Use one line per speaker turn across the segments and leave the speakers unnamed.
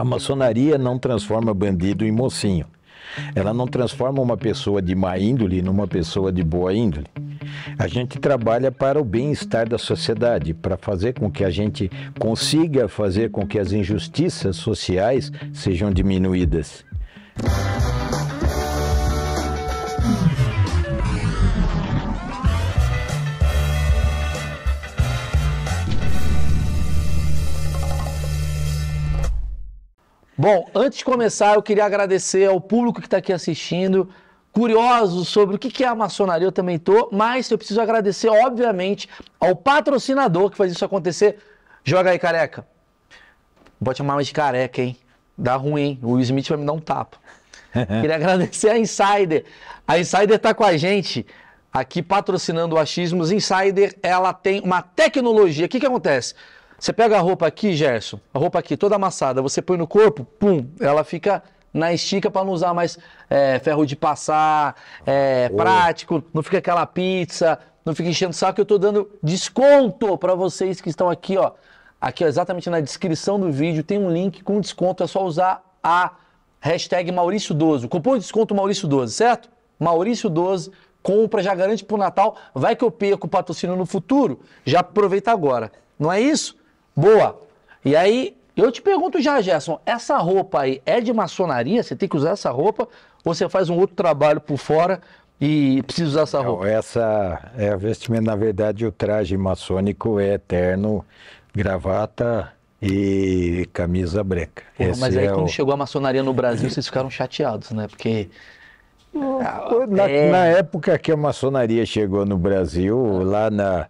A maçonaria não transforma bandido em mocinho. Ela não transforma uma pessoa de má índole numa pessoa de boa índole. A gente trabalha para o bem-estar da sociedade, para fazer com que a gente consiga fazer com que as injustiças sociais sejam diminuídas.
Bom, antes de começar, eu queria agradecer ao público que está aqui assistindo, curioso sobre o que é a maçonaria, eu também tô, mas eu preciso agradecer, obviamente, ao patrocinador que faz isso acontecer. Joga aí, careca. Vou te chamar mais de careca, hein? Dá ruim, hein? O Will Smith vai me dar um tapa.
Queria
agradecer a Insider. A Insider está com a gente aqui patrocinando o Achismos. Insider, ela tem uma tecnologia. O que, que acontece? Você pega a roupa aqui, Gerson, a roupa aqui toda amassada, você põe no corpo, pum, ela fica na estica para não usar mais é, ferro de passar, é, prático, não fica aquela pizza, não fica enchendo o saco. Eu estou dando desconto para vocês que estão aqui, ó. Aqui, ó, exatamente na descrição do vídeo, tem um link com desconto. É só usar a hashtag Maurício 12. Cupom de desconto Maurício 12, certo? Maurício 12, compra, já garante pro Natal. Vai que eu perco o patrocínio no futuro, já aproveita agora. Não é isso? Boa. E aí, eu te pergunto já, Gerson, essa roupa aí é de maçonaria? Você tem que usar essa roupa? Ou você faz um outro trabalho por fora
e precisa usar essa Não, roupa? essa é a vestimenta, na verdade, o traje maçônico é eterno, gravata e camisa branca. Porra, mas aí é quando o... chegou
a maçonaria no Brasil, vocês ficaram chateados, né? Porque
ah, na, é. na, época que a maçonaria chegou no Brasil, lá na,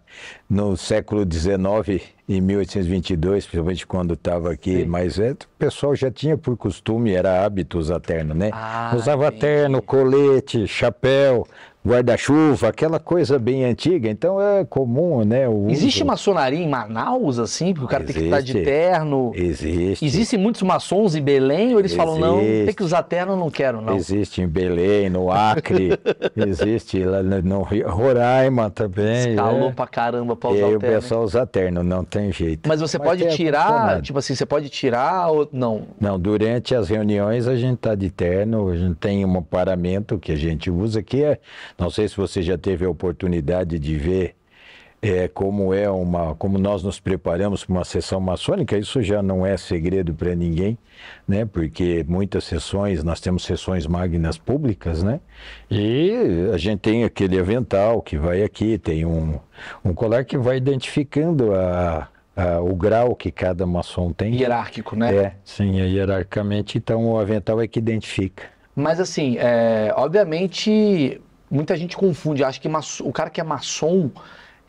no século XIX, em 1822, principalmente quando estava aqui Sim. mais velho, o pessoal já tinha por costume, era hábito usar terno, né? Ah, Usava entendi. terno, colete, chapéu, guarda-chuva, aquela coisa bem antiga. Então é comum, né? Existe
maçonaria em Manaus, assim? Porque o cara Existe.
tem que estar de terno. Existe.
Existem muitos maçons em Belém, ou eles Existe. falam, não, tem que usar terno, não quero, não.
Existe em Belém, no Acre, existe lá no Rio, Roraima também. Escalou é. pra caramba pra usar e o terno. E o pessoal usa terno, não tem jeito. Mas você Mas pode é tirar, tipo assim, você pode tirar ou não? Não, durante as reuniões a gente tá de terno, a gente tem um paramento que a gente usa que é não sei se você já teve a oportunidade de ver é, como é uma, como nós nos preparamos para uma sessão maçônica, isso já não é segredo para ninguém, né? Porque muitas sessões, nós temos sessões magnas públicas, né? E a gente tem aquele avental que vai aqui, tem um, um colar que vai identificando a, a, o grau que cada maçom tem. Hierárquico, né? É, sim, é hierarquicamente, então o avental é que identifica.
Mas assim, é, obviamente muita gente confunde, acha que maço, o cara que é maçom,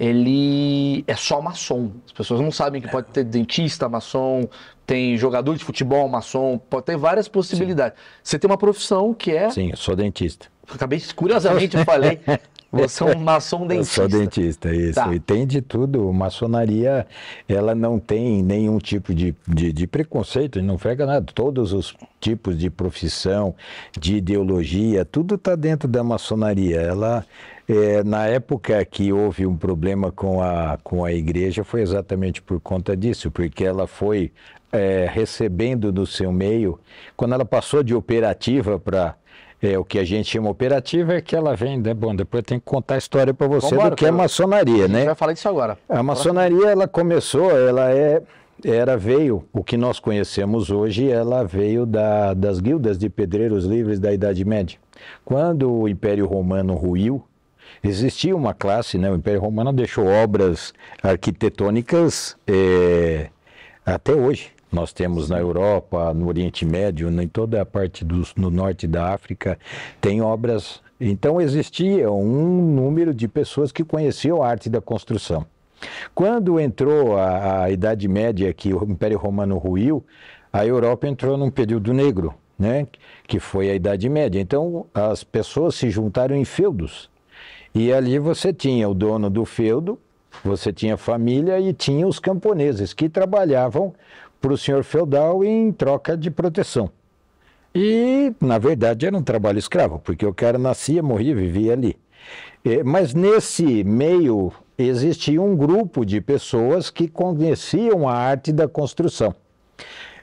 ele é só maçom. As pessoas não sabem que pode é. ter dentista maçom, tem jogador de futebol maçom, pode ter várias possibilidades. Sim. Você tem uma profissão que é.
Sim, eu sou dentista.
Acabei curiosamente falei Você é um maçom dentista.
Eu sou dentista, isso. Tá. E tem de tudo. Maçonaria, ela não tem nenhum tipo de, de, de preconceito, não frega nada. Todos os tipos de profissão, de ideologia, tudo está dentro da maçonaria. Ela, é, na época que houve um problema com a, com a igreja, foi exatamente por conta disso, porque ela foi é, recebendo do seu meio, quando ela passou de operativa para é, o que a gente chama operativa é que ela vem, né? Bom, depois tem que contar a história para você Vambora, do que é maçonaria, né? A gente né? vai falar disso agora. A maçonaria, ela começou, ela é era veio o que nós conhecemos hoje ela veio da, das guildas de pedreiros livres da Idade Média quando o Império Romano ruiu existia uma classe né o Império Romano deixou obras arquitetônicas é, até hoje nós temos na Europa, no Oriente Médio, em toda a parte do no norte da África, tem obras. Então existia um número de pessoas que conheciam a arte da construção. Quando entrou a, a Idade Média, que o Império Romano ruiu, a Europa entrou num período negro, né? que foi a Idade Média. Então as pessoas se juntaram em feudos. E ali você tinha o dono do feudo, você tinha família e tinha os camponeses que trabalhavam para o senhor feudal em troca de proteção. E, na verdade, era um trabalho escravo, porque o cara nascia, morria, vivia ali. É, mas nesse meio existia um grupo de pessoas que conheciam a arte da construção.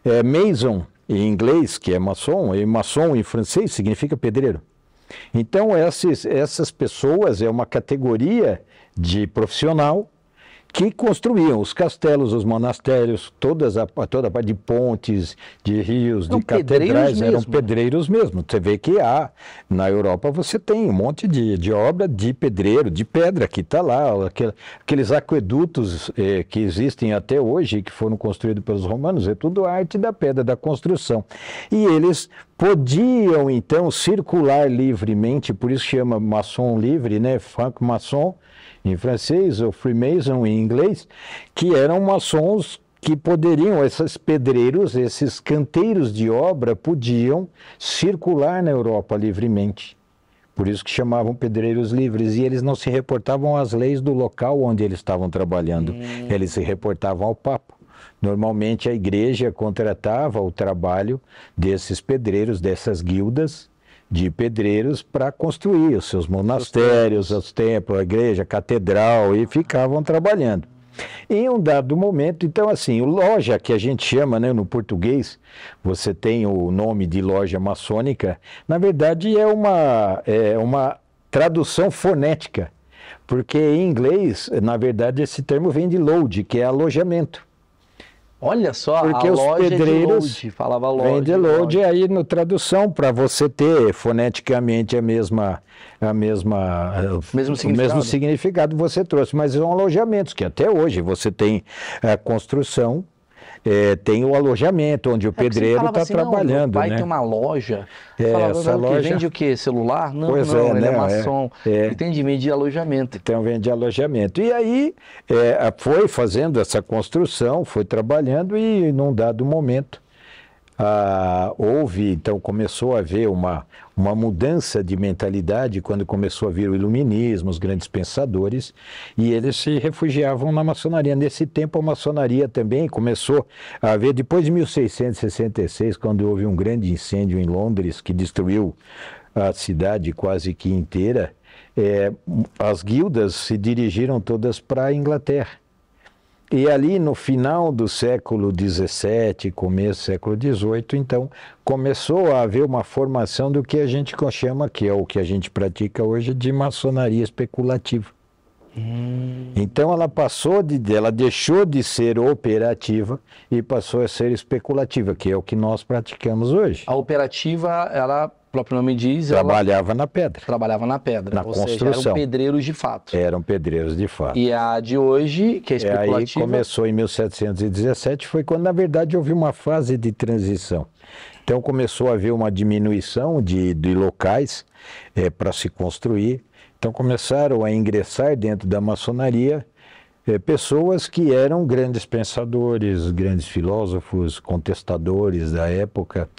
É, Mason, em inglês, que é maçom, e maçom em francês significa pedreiro. Então, essas pessoas é uma categoria de profissional que construíam os castelos, os monastérios, todas a, toda a parte de pontes, de rios, de eram catedrais, eram mesmo. Né? pedreiros mesmo. Você vê que há, na Europa você tem um monte de, de obra de pedreiro, de pedra que está lá, aquel, aqueles aquedutos eh, que existem até hoje, que foram construídos pelos romanos, é tudo arte da pedra, da construção. E eles podiam, então, circular livremente, por isso chama maçom livre, né, franco maçom, em francês, ou Freemason em inglês, que eram maçons que poderiam, esses pedreiros, esses canteiros de obra, podiam circular na Europa livremente. Por isso que chamavam pedreiros livres. E eles não se reportavam às leis do local onde eles estavam trabalhando, hum. eles se reportavam ao Papa. Normalmente a igreja contratava o trabalho desses pedreiros, dessas guildas, de pedreiros para construir os seus monastérios, os templos, a igreja, a catedral, e ficavam trabalhando. Em um dado momento, então assim, loja que a gente chama né, no português, você tem o nome de loja maçônica, na verdade é uma, é uma tradução fonética, porque em inglês, na verdade, esse termo vem de load, que é alojamento.
Olha só, porque a os loja é pedreiros de load, falava loja. Vende
load, loja. aí no tradução para você ter foneticamente a mesma a mesma mesmo o mesmo significado você trouxe, mas são alojamentos que até hoje você tem a eh, construção é, tem o alojamento, onde o é pedreiro está assim, trabalhando. Vai pai né? uma loja. É, falava, essa loja... vende o
quê? Celular? Não, pois não, é, ele é, né? é maçom.
É. E tem de vender alojamento. Então vende alojamento. E aí é, foi fazendo essa construção, foi trabalhando e num dado momento ah, houve, então começou a haver uma, uma mudança de mentalidade quando começou a vir o iluminismo, os grandes pensadores, e eles se refugiavam na maçonaria. Nesse tempo, a maçonaria também começou a haver, depois de 1666, quando houve um grande incêndio em Londres que destruiu a cidade quase que inteira, é, as guildas se dirigiram todas para a Inglaterra. E ali no final do século XVII, começo do século XVIII, então começou a haver uma formação do que a gente chama, que é o que a gente pratica hoje, de maçonaria especulativa. Hum. Então ela passou de, ela deixou de ser operativa e passou a ser especulativa, que é o que nós praticamos hoje.
A operativa, ela o próprio nome diz. Trabalhava
ela... na pedra. Trabalhava na
pedra. Na construção. Seja, eram
pedreiros de fato. Eram pedreiros de fato.
E a de hoje, que é, é especulativa. E aí começou
em 1717, foi quando, na verdade, houve uma fase de transição. Então começou a haver uma diminuição de, de locais é, para se construir. Então começaram a ingressar dentro da maçonaria é, pessoas que eram grandes pensadores, grandes filósofos, contestadores da época,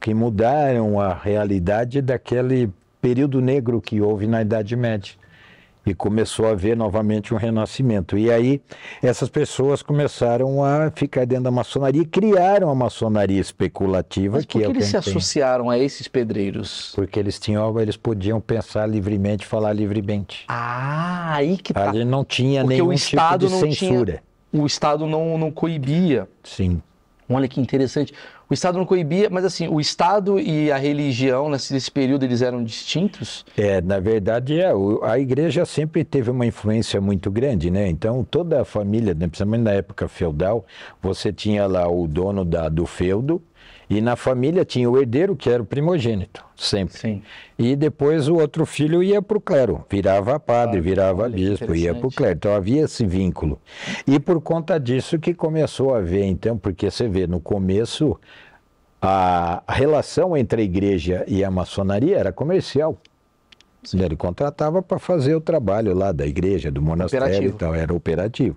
que mudaram a realidade daquele período negro que houve na Idade Média e começou a haver novamente um renascimento. E aí essas pessoas começaram a ficar dentro da maçonaria e criaram a maçonaria especulativa. Mas é por que, que eles se tem. associaram a esses pedreiros? Porque eles tinham, eles podiam pensar livremente, falar livremente. Ah, aí que tá. Ali não tinha Porque nenhum tipo de censura.
Tinha, o Estado não, não coibia. Sim. Olha que interessante. O Estado não coibia,
mas assim, o Estado e a religião né, nesse, período eles eram distintos? É, na verdade é. A igreja sempre teve uma influência muito grande, né? Então toda a família, né, principalmente na época feudal, você tinha lá o dono da, do feudo, e na família tinha o herdeiro, que era o primogênito, sempre. Sim. E depois o outro filho ia para o clero, virava padre, ah, virava olha, bispo, ia para o clero. Então havia esse vínculo. E por conta disso que começou a haver, então, porque você vê, no começo a relação entre a igreja e a maçonaria era comercial. Sim. Ele contratava para fazer o trabalho lá da igreja, do monastério operativo. e tal, era operativo.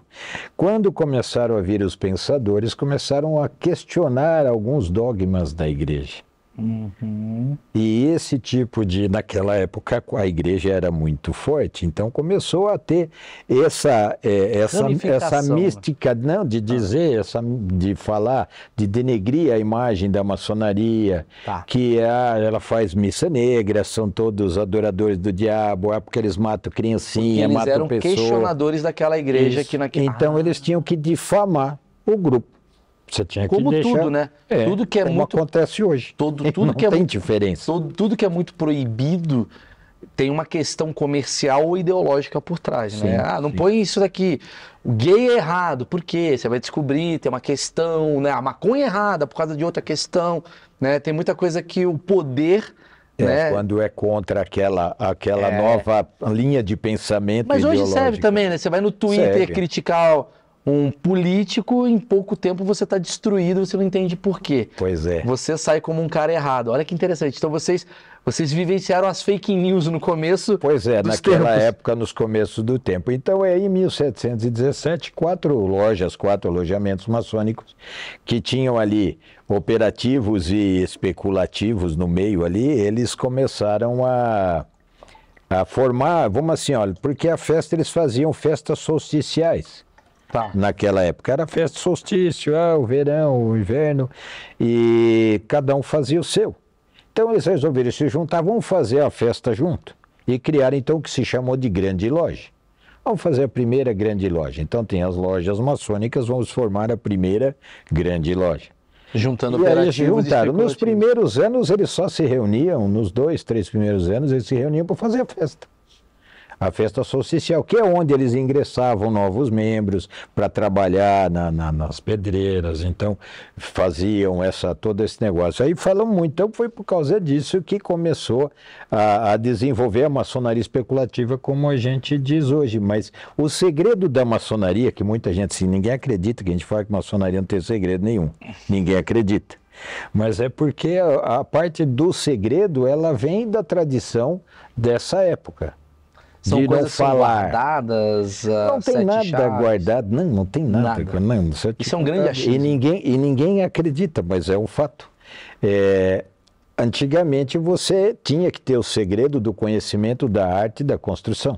Quando começaram a vir os pensadores, começaram a questionar alguns dogmas da igreja. Uhum. E esse tipo de, naquela época a igreja era muito forte, então começou a ter essa é, essa, essa né? mística, não, né, de ah. dizer, ah. essa, de falar, de denegrir a imagem da maçonaria, tá. que é ela faz missa negra, são todos adoradores do diabo, é porque eles matam criancinha, porque eles matam pessoas. eles eram questionadores
daquela igreja Isso. que naquele... Então
ah. eles tinham que difamar o grupo. Você tinha Como deixar... tudo, né? É, tudo que é como muito acontece hoje. Todo, é, tudo não que é tem é... diferença. Todo, tudo que é muito proibido tem uma
questão comercial ou ideológica por trás, né? sim, né? Ah, não sim. põe isso daqui. O gay é errado, por quê? Você vai descobrir, tem uma questão, né? A maconha é errada por causa de outra questão,
né? Tem muita coisa que o poder é, né? Quando é contra aquela, aquela é. nova linha de pensamento. Mas hoje serve
também, né? Você vai no Twitter serve.
criticar
um político, em pouco tempo você está destruído, você não entende por quê. Pois é. Você sai como um cara errado. Olha que interessante. Então vocês vocês vivenciaram as fake news no começo.
Pois é, naquela tempos. época, nos começos do tempo. Então é em 1717, quatro lojas, quatro alojamentos maçônicos que tinham ali operativos e especulativos no meio ali, eles começaram a a formar, vamos assim, olha, porque a festa eles faziam festas solsticiais. Tá. Naquela época era festa solstício, ah, o verão, o inverno, e cada um fazia o seu. Então eles resolveram se juntar, vamos fazer a festa junto e criaram então o que se chamou de grande loja. Vamos fazer a primeira grande loja. Então tem as lojas maçônicas, vamos formar a primeira grande loja. Juntando e aí, juntaram. Nos primeiros anos eles só se reuniam, nos dois, três primeiros anos eles se reuniam para fazer a festa a festa social, que é onde eles ingressavam novos membros para trabalhar na, na, nas pedreiras, então faziam essa, todo esse negócio. Aí falam muito, então foi por causa disso que começou a, a desenvolver a maçonaria especulativa como a gente diz hoje. Mas o segredo da maçonaria, que muita gente, assim, ninguém acredita que a gente fala que maçonaria não tem segredo nenhum, ninguém acredita mas é porque a, parte do segredo ela vem da tradição dessa época. São de não assim falar. guardadas. Ah, não tem nada chaves. guardado, não, não tem nada. nada. Não, Isso é um grande achismo. E ninguém, e ninguém acredita, mas é um fato. É, antigamente você tinha que ter o segredo do conhecimento da arte da construção.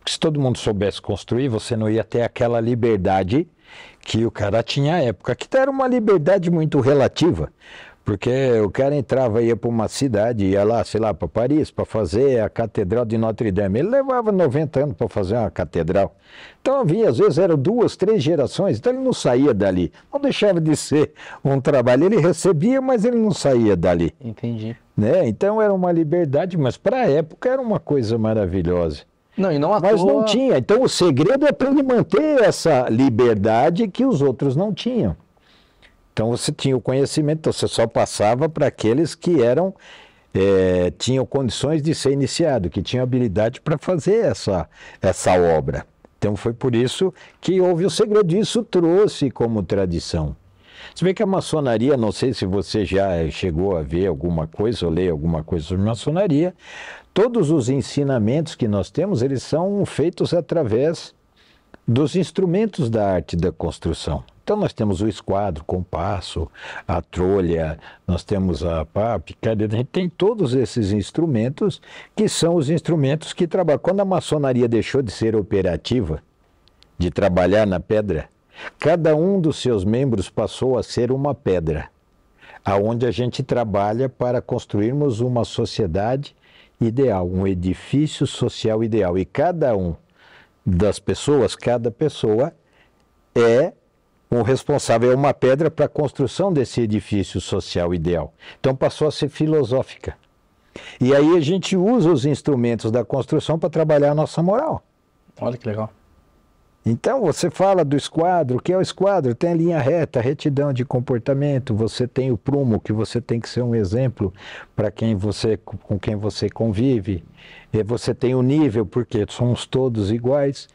Porque se todo mundo soubesse construir, você não ia ter aquela liberdade que o cara tinha à época, que era uma liberdade muito relativa. Porque o cara entrava, ia para uma cidade, ia lá, sei lá, para Paris, para fazer a Catedral de Notre Dame. Ele levava 90 anos para fazer uma catedral. Então havia, às vezes, eram duas, três gerações, então ele não saía dali. Não deixava de ser um trabalho. Ele recebia, mas ele não saía dali. Entendi. Né? Então era uma liberdade, mas para a época era uma coisa maravilhosa. Não, e não Mas toa... não tinha. Então o segredo é para ele manter essa liberdade que os outros não tinham. Então você tinha o conhecimento, então você só passava para aqueles que eram é, tinham condições de ser iniciado, que tinham habilidade para fazer essa, essa obra. Então foi por isso que houve o segredo, isso trouxe como tradição. Se bem que a maçonaria, não sei se você já chegou a ver alguma coisa ou leu alguma coisa sobre maçonaria, todos os ensinamentos que nós temos, eles são feitos através dos instrumentos da arte da construção. Então nós temos o esquadro, o compasso, a trolha, nós temos a pá, a picareta, a gente tem todos esses instrumentos que são os instrumentos que trabalham. Quando a maçonaria deixou de ser operativa, de trabalhar na pedra, cada um dos seus membros passou a ser uma pedra, aonde a gente trabalha para construirmos uma sociedade ideal, um edifício social ideal. E cada um das pessoas, cada pessoa é o responsável, é uma pedra para a construção desse edifício social ideal. Então passou a ser filosófica. E aí a gente usa os instrumentos da construção para trabalhar a nossa moral. Olha que legal. Então você fala do esquadro, o que é o esquadro? Tem a linha reta, a retidão de comportamento, você tem o prumo, que você tem que ser um exemplo para quem você com quem você convive. E você tem o nível, porque somos todos iguais.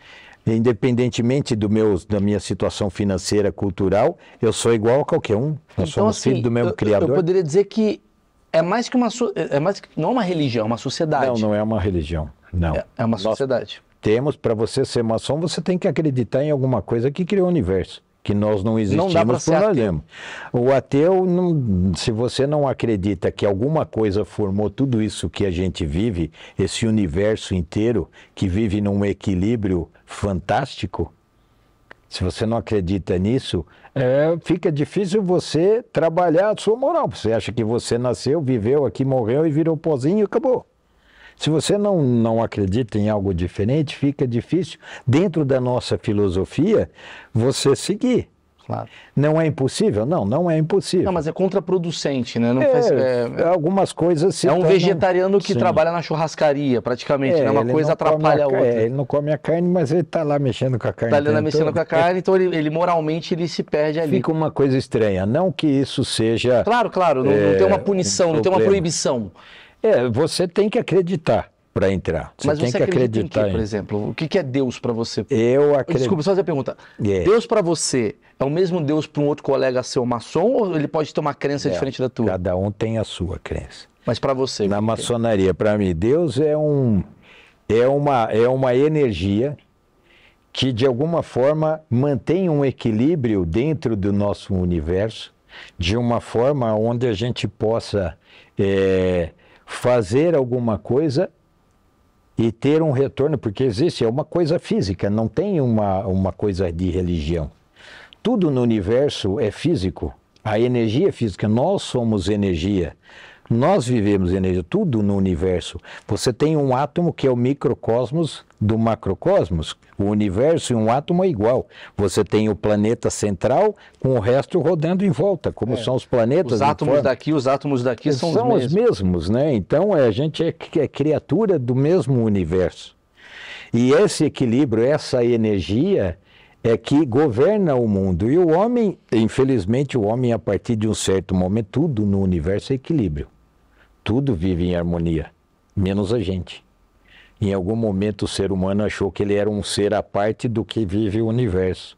Independentemente do meu, da minha situação financeira, cultural, eu sou igual a qualquer um. Nós então, somos assim, filhos do mesmo eu, criador. Eu poderia dizer que é mais que uma é mais que, não é uma religião, é uma sociedade. Não, não é uma religião. Não. É, é uma sociedade. Nós temos, para você ser maçom, você tem que acreditar em alguma coisa que criou o universo que nós não existimos não por nós ateu. O ateu, não, se você não acredita que alguma coisa formou tudo isso que a gente vive, esse universo inteiro que vive num equilíbrio fantástico, se você não acredita nisso, é, fica difícil você trabalhar a sua moral. Você acha que você nasceu, viveu aqui, morreu e virou pozinho e acabou. Se você não, não acredita em algo diferente, fica difícil, dentro da nossa filosofia, você seguir. Claro. Não é impossível? Não, não é impossível. Não, mas é contraproducente, né? Não é, faz, é, é, algumas coisas se É um tornam... vegetariano que Sim. trabalha
na churrascaria, praticamente. É, né? Uma coisa atrapalha a, a outra. É, ele
não come a carne, mas ele está lá mexendo com a carne. Está ali lá mexendo com a carne, então ele,
ele, moralmente ele se perde ali. Fica
uma coisa estranha. Não que isso seja. Claro, claro. Não, não tem uma é, punição, um não tem uma proibição. É, você tem que acreditar para entrar. Você Mas tem você que acreditar. Em que, por exemplo, o que é Deus para você? Eu acredito. Desculpa, só fazer a pergunta. É.
Deus para você é o mesmo Deus para um outro colega seu maçom ou ele pode ter uma crença é. diferente da tua?
Cada um tem a sua crença. Mas para você? Na é? maçonaria, para mim, Deus é um é uma é uma energia que de alguma forma mantém um equilíbrio dentro do nosso universo de uma forma onde a gente possa é, fazer alguma coisa e ter um retorno, porque existe, é uma coisa física, não tem uma, uma coisa de religião. Tudo no universo é físico, a energia é física, nós somos energia. Nós vivemos, energia tudo no universo. Você tem um átomo que é o microcosmos do macrocosmos. O universo e um átomo é igual. Você tem o planeta central com o resto rodando em volta, como é. são os planetas. Os átomos forma. daqui,
os átomos daqui são, são os, mesmos.
os mesmos, né? Então é, a gente é, é criatura do mesmo universo. E esse equilíbrio, essa energia, é que governa o mundo. E o homem, infelizmente, o homem, a partir de um certo momento, tudo no universo é equilíbrio. Tudo vive em harmonia, menos a gente. Em algum momento o ser humano achou que ele era um ser à parte do que vive o universo.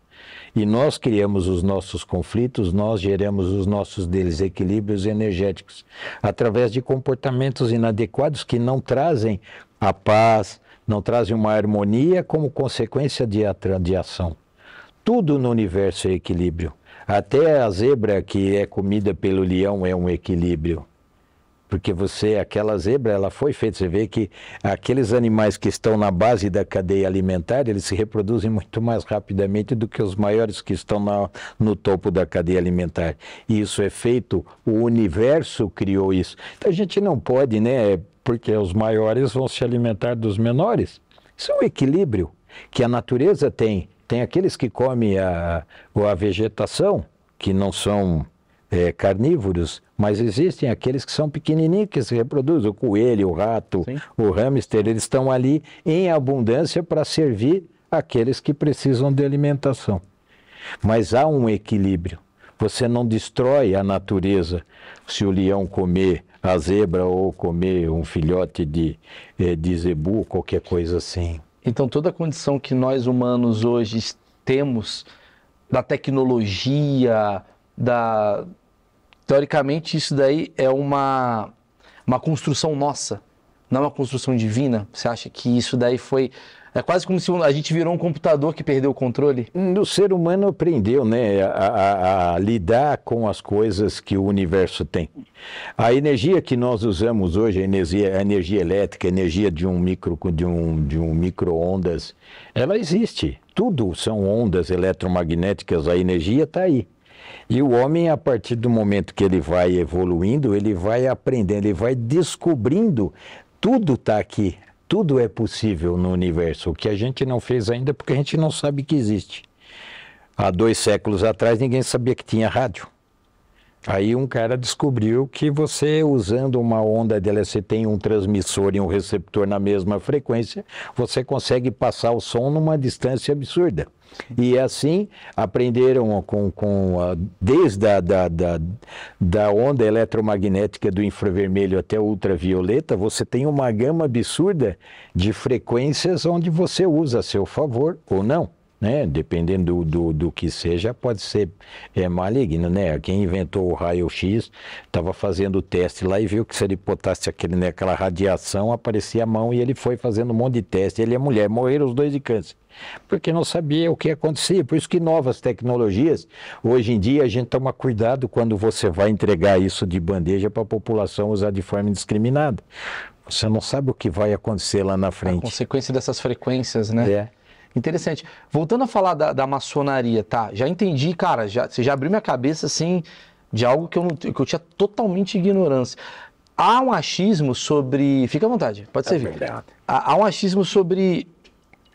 E nós criamos os nossos conflitos, nós geramos os nossos desequilíbrios energéticos através de comportamentos inadequados que não trazem a paz, não trazem uma harmonia como consequência de, de ação. Tudo no universo é equilíbrio. Até a zebra que é comida pelo leão é um equilíbrio porque você, aquela zebra, ela foi feita. Você vê que aqueles animais que estão na base da cadeia alimentar, eles se reproduzem muito mais rapidamente do que os maiores que estão na, no topo da cadeia alimentar. E isso é feito, o universo criou isso. Então a gente não pode, né? Porque os maiores vão se alimentar dos menores. Isso é um equilíbrio que a natureza tem. Tem aqueles que comem a, a vegetação, que não são é, carnívoros, mas existem aqueles que são pequenininhos, que se reproduzem, o coelho, o rato, Sim. o hamster, eles estão ali em abundância para servir aqueles que precisam de alimentação. Mas há um equilíbrio. Você não destrói a natureza se o leão comer a zebra ou comer um filhote de, é, de zebu, qualquer coisa assim.
Então, toda a condição que nós humanos hoje temos, da tecnologia, da, Teoricamente, isso daí é uma, uma construção nossa, não é uma construção divina. Você acha
que isso daí foi. É quase como se a gente virou um computador que perdeu o controle? Hum, o ser humano aprendeu né, a, a, a lidar com as coisas que o universo tem. A energia que nós usamos hoje, a energia, a energia elétrica, a energia de um micro de um, de um micro ela existe. Tudo são ondas eletromagnéticas, a energia está aí. E o homem, a partir do momento que ele vai evoluindo, ele vai aprendendo, ele vai descobrindo tudo está aqui, tudo é possível no universo. O que a gente não fez ainda porque a gente não sabe que existe. Há dois séculos atrás ninguém sabia que tinha rádio. Aí um cara descobriu que você, usando uma onda de você tem um transmissor e um receptor na mesma frequência, você consegue passar o som numa distância absurda. E assim aprenderam com, com a, desde a, da, da, da onda eletromagnética do infravermelho até ultravioleta, você tem uma gama absurda de frequências onde você usa a seu favor ou não né? Dependendo do, do, do, que seja, pode ser é, maligno, né? Quem inventou o raio-x estava fazendo o teste lá e viu que se ele botasse aquele, né, aquela radiação, aparecia a mão e ele foi fazendo um monte de teste. Ele e a mulher morreram os dois de câncer, porque não sabia o que acontecia. Por isso que novas tecnologias, hoje em dia, a gente toma cuidado quando você vai entregar isso de bandeja para a população usar de forma indiscriminada. Você não sabe o que vai acontecer lá na frente.
A consequência dessas frequências, né? É. Interessante. Voltando a falar da, da maçonaria, tá? Já entendi, cara, já, você já abriu minha cabeça, assim, de algo que eu, não, que eu tinha totalmente ignorância. Há um achismo sobre... Fica à vontade, pode é servir. Há, há um achismo sobre...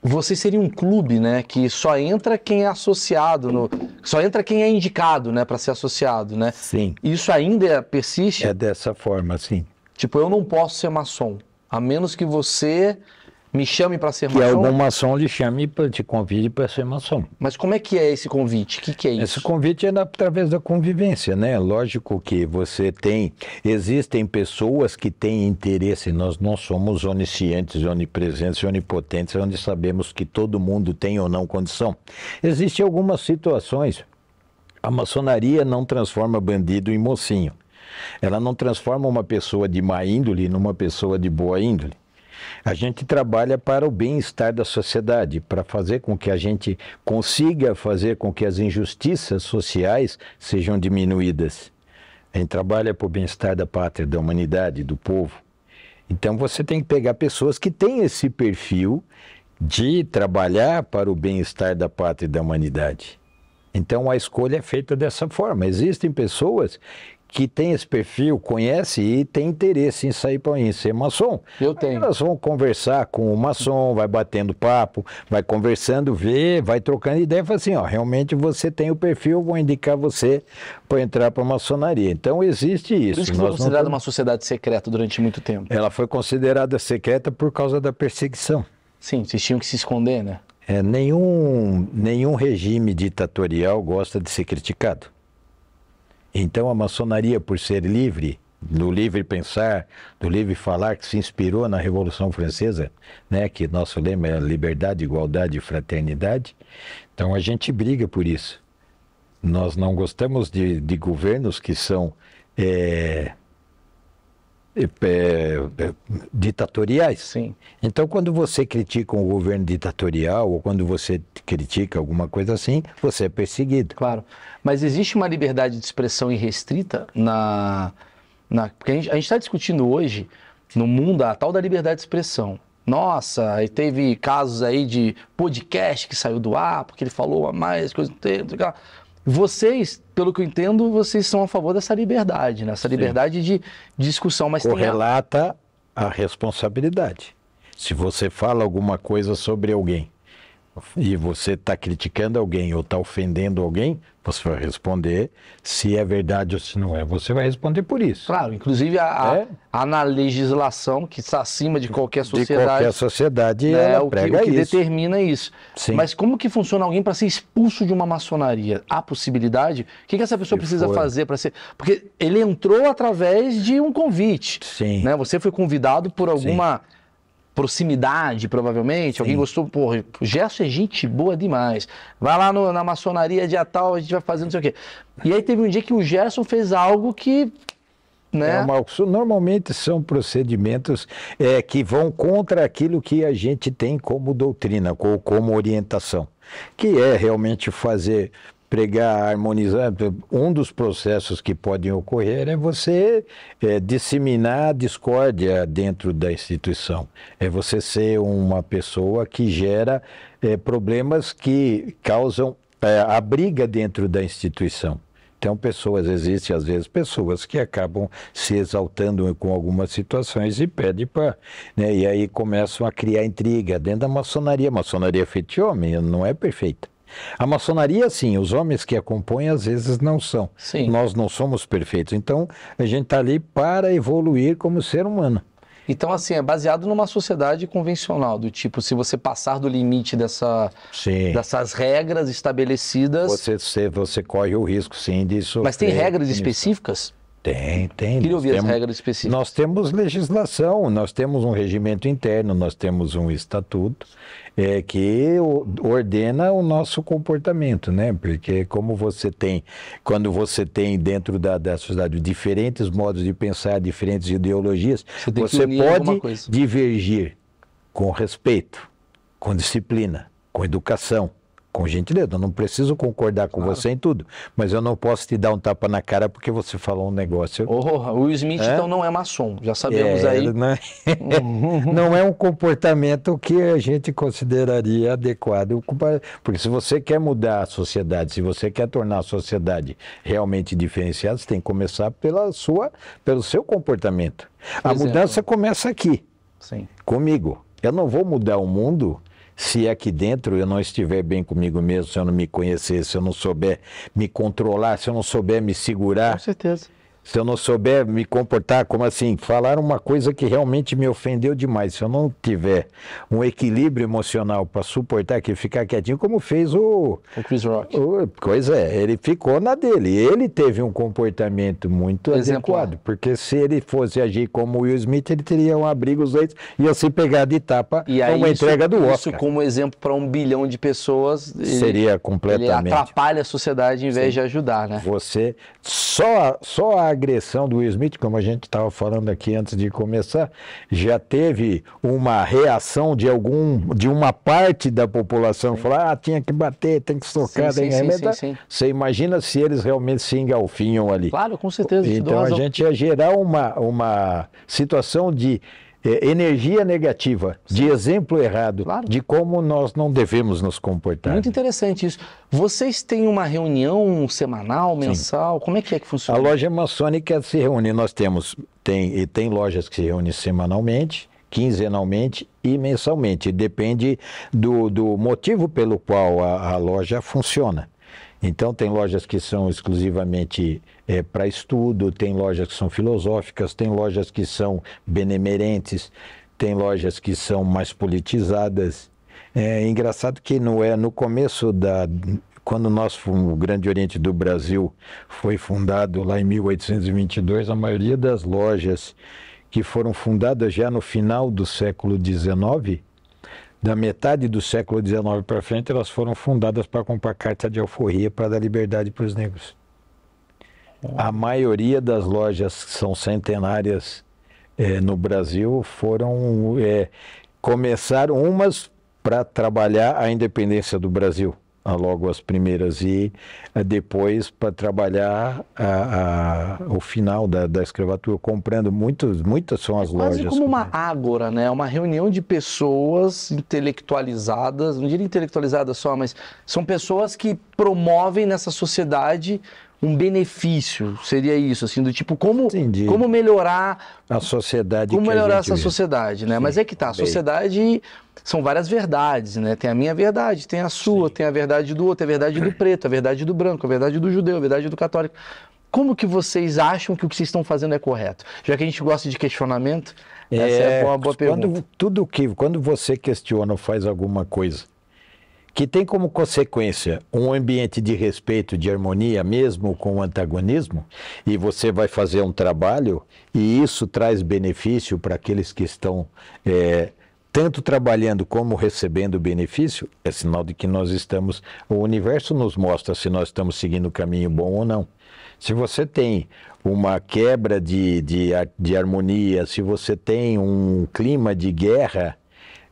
Você seria um clube, né? Que só entra quem é associado, no... só entra quem é indicado, né? Para ser associado, né? Sim. Isso ainda é, persiste? É dessa forma, sim. Tipo, eu não posso ser maçom, a menos que você me chame para ser é maçom. Que algum
maçom lhe chame, te convide para ser maçom. Mas como é que é esse convite? O que, que é isso? Esse convite é através da convivência, né? Lógico que você tem, existem pessoas que têm interesse, nós não somos oniscientes, onipresentes, onipotentes, onde sabemos que todo mundo tem ou não condição. Existem algumas situações, a maçonaria não transforma bandido em mocinho. Ela não transforma uma pessoa de má índole numa pessoa de boa índole a gente trabalha para o bem-estar da sociedade, para fazer com que a gente consiga fazer com que as injustiças sociais sejam diminuídas. A gente trabalha para o bem-estar da pátria, da humanidade, do povo. Então você tem que pegar pessoas que têm esse perfil de trabalhar para o bem-estar da pátria e da humanidade. Então a escolha é feita dessa forma. Existem pessoas que tem esse perfil, conhece e tem interesse em sair para em ser maçom. Eu tenho. Aí elas vão conversar com o maçom, vai batendo papo, vai conversando, vê, vai trocando ideia, e fala assim, ó, realmente você tem o perfil, vou indicar você para entrar para a maçonaria. Então existe isso. Por isso que Nós foi considerada não... uma sociedade secreta durante muito tempo. Ela foi considerada secreta por causa da perseguição. Sim, vocês tinham que se esconder, né? É, nenhum, nenhum regime ditatorial gosta de ser criticado. Então a maçonaria, por ser livre, do livre pensar, do livre falar, que se inspirou na Revolução Francesa, né, que nosso lema é liberdade, igualdade e fraternidade. Então a gente briga por isso. Nós não gostamos de, de governos que são é, é, é, ditatoriais. Sim. Então, quando você critica um governo ditatorial ou quando você critica alguma coisa assim, você é perseguido. Claro. Mas existe uma liberdade de expressão irrestrita na.
na porque a gente está discutindo hoje, no mundo, a tal da liberdade de expressão. Nossa, e teve casos aí de podcast que saiu do ar porque ele falou a mais coisa. Não tempo. Vocês, pelo que eu entendo, vocês são a favor dessa liberdade, né? essa liberdade
de, de discussão, mas Correlata tem... a responsabilidade. Se você fala alguma coisa sobre alguém e você está criticando alguém ou está ofendendo alguém, você vai responder se é verdade ou se não é. Você vai responder por isso. Claro,
inclusive a, é. a, na legislação que está acima de qualquer sociedade. De qualquer
sociedade
né, ela o que, prega o que isso. determina isso. Sim. Mas como que funciona alguém para ser expulso de uma maçonaria? Há possibilidade? O que, que essa pessoa se precisa for. fazer para ser? Porque ele entrou através de um convite. Sim. Né? Você foi convidado por alguma Sim proximidade, provavelmente. Sim. Alguém gostou, porra, o Gerson é gente boa demais. Vai lá no, na maçonaria de tal, a gente vai fazer não sei o quê. E aí teve um dia que o Gerson fez algo que
né? É uma, normalmente são procedimentos é, que vão contra aquilo que a gente tem como doutrina ou como orientação, que é realmente fazer pregar, harmonizar. Um dos processos que podem ocorrer é você é, disseminar a discórdia dentro da instituição. É você ser uma pessoa que gera é, problemas que causam é, a briga dentro da instituição. Então, pessoas, existem às vezes pessoas que acabam se exaltando com algumas situações e pedem para. Né? E aí começam a criar intriga dentro da maçonaria. Maçonaria feita homem não é perfeita. A maçonaria, sim, os homens que a compõem às vezes não são. Sim. Nós não somos perfeitos. Então, a gente está ali para evoluir como ser humano. Então, assim, é baseado numa sociedade convencional,
do tipo, se você passar do limite dessa, sim. dessas regras estabelecidas. Você,
você, você corre o risco, sim, disso. Mas tem regras específicas? Tem, tem. Queria ouvir temos, as regras específicas. Nós temos legislação, nós temos um regimento interno, nós temos um estatuto é, que ordena o nosso comportamento, né? Porque como você tem, quando você tem dentro da, da sociedade diferentes modos de pensar, diferentes ideologias, você, você pode divergir com respeito, com disciplina, com educação com gentileza, eu não preciso concordar com claro. você em tudo, mas eu não posso te dar um tapa na cara porque você falou um negócio. Oh, o Smith é? então não é maçom, já sabemos é, aí. não é, é um comportamento que a gente consideraria adequado, porque se você quer mudar a sociedade, se você quer tornar a sociedade realmente diferenciada, você tem que começar pela sua, pelo seu comportamento. Por a exemplo. É. mudança começa aqui, Sim. comigo. Eu não vou mudar o mundo se aqui é dentro eu não estiver bem comigo mesmo, se eu não me conhecer, se eu não souber me controlar, se eu não souber me segurar. Com certeza se eu não souber me comportar, como assim, falar uma coisa que realmente me ofendeu demais, se eu não tiver um equilíbrio emocional para suportar que ficar quietinho, como fez o, o Chris Rock. O, pois é, ele ficou na dele. Ele teve um comportamento muito Exemplar. adequado, porque se ele fosse agir como Will Smith, ele teria um abrigo os dois ia se pegar de tapa e aí, uma isso, entrega do Oscar. Isso como exemplo para um bilhão de
pessoas
ele, seria
completamente ele atrapalha a
sociedade em vez Sim. de ajudar, né? Você só só a agressão do Will Smith, como a gente estava falando aqui antes de começar, já teve uma reação de algum, de uma parte da população falar, ah, tinha que bater, tem que socar, tem que Você imagina se eles realmente se engalfinham ali? Claro, com certeza. Então a gente ia gerar uma, uma situação de é, energia negativa, Sim. de exemplo errado, claro. de como nós não devemos nos comportar. Muito interessante isso. Vocês têm uma reunião semanal, mensal? Sim. Como é que é que funciona? A loja maçônica se reúne, nós temos, tem, tem lojas que se reúnem semanalmente, quinzenalmente e mensalmente. Depende do, do motivo pelo qual a, a loja funciona. Então, tem lojas que são exclusivamente é, eh, para estudo, tem lojas que são filosóficas, tem lojas que são benemerentes, tem lojas que são mais politizadas. É engraçado que não é no começo da quando nós fomos, o Grande Oriente do Brasil foi fundado lá em 1822, a maioria das lojas que foram fundadas já no final do século XIX da metade do século XIX para frente, elas foram fundadas para comprar carta de alforria para dar liberdade para os negros. A maioria das lojas que são centenárias é, no Brasil foram é, começaram umas para trabalhar a independência do Brasil logo as primeiras e eh, depois para trabalhar a, a, o final da, da escravatura, comprando muitas muitas são as é lojas. Quase como
uma ágora, né? Uma reunião de pessoas intelectualizadas, não diria intelectualizadas só, mas são pessoas que promovem nessa sociedade um benefício, seria isso, assim, do tipo como, como melhorar a sociedade. Como melhorar essa sociedade, né? Sim, Mas é que tá, a sociedade bem. são várias verdades, né? Tem a minha verdade, tem a sua, Sim. tem a verdade do outro, a verdade do preto, a verdade do branco, a verdade do judeu, a verdade do católico. Como que vocês acham que o que vocês estão fazendo é correto? Já que a gente gosta de questionamento, é, é uma boa quando, pergunta.
Tudo que, quando você questiona ou faz alguma coisa que tem como consequência um ambiente de respeito, de harmonia, mesmo com o antagonismo, e você vai fazer um trabalho e isso traz benefício para aqueles que estão é, tanto trabalhando como recebendo benefício, é sinal de que nós estamos. O universo nos mostra se nós estamos seguindo o caminho bom ou não. Se você tem uma quebra de, de, de harmonia, se você tem um clima de guerra,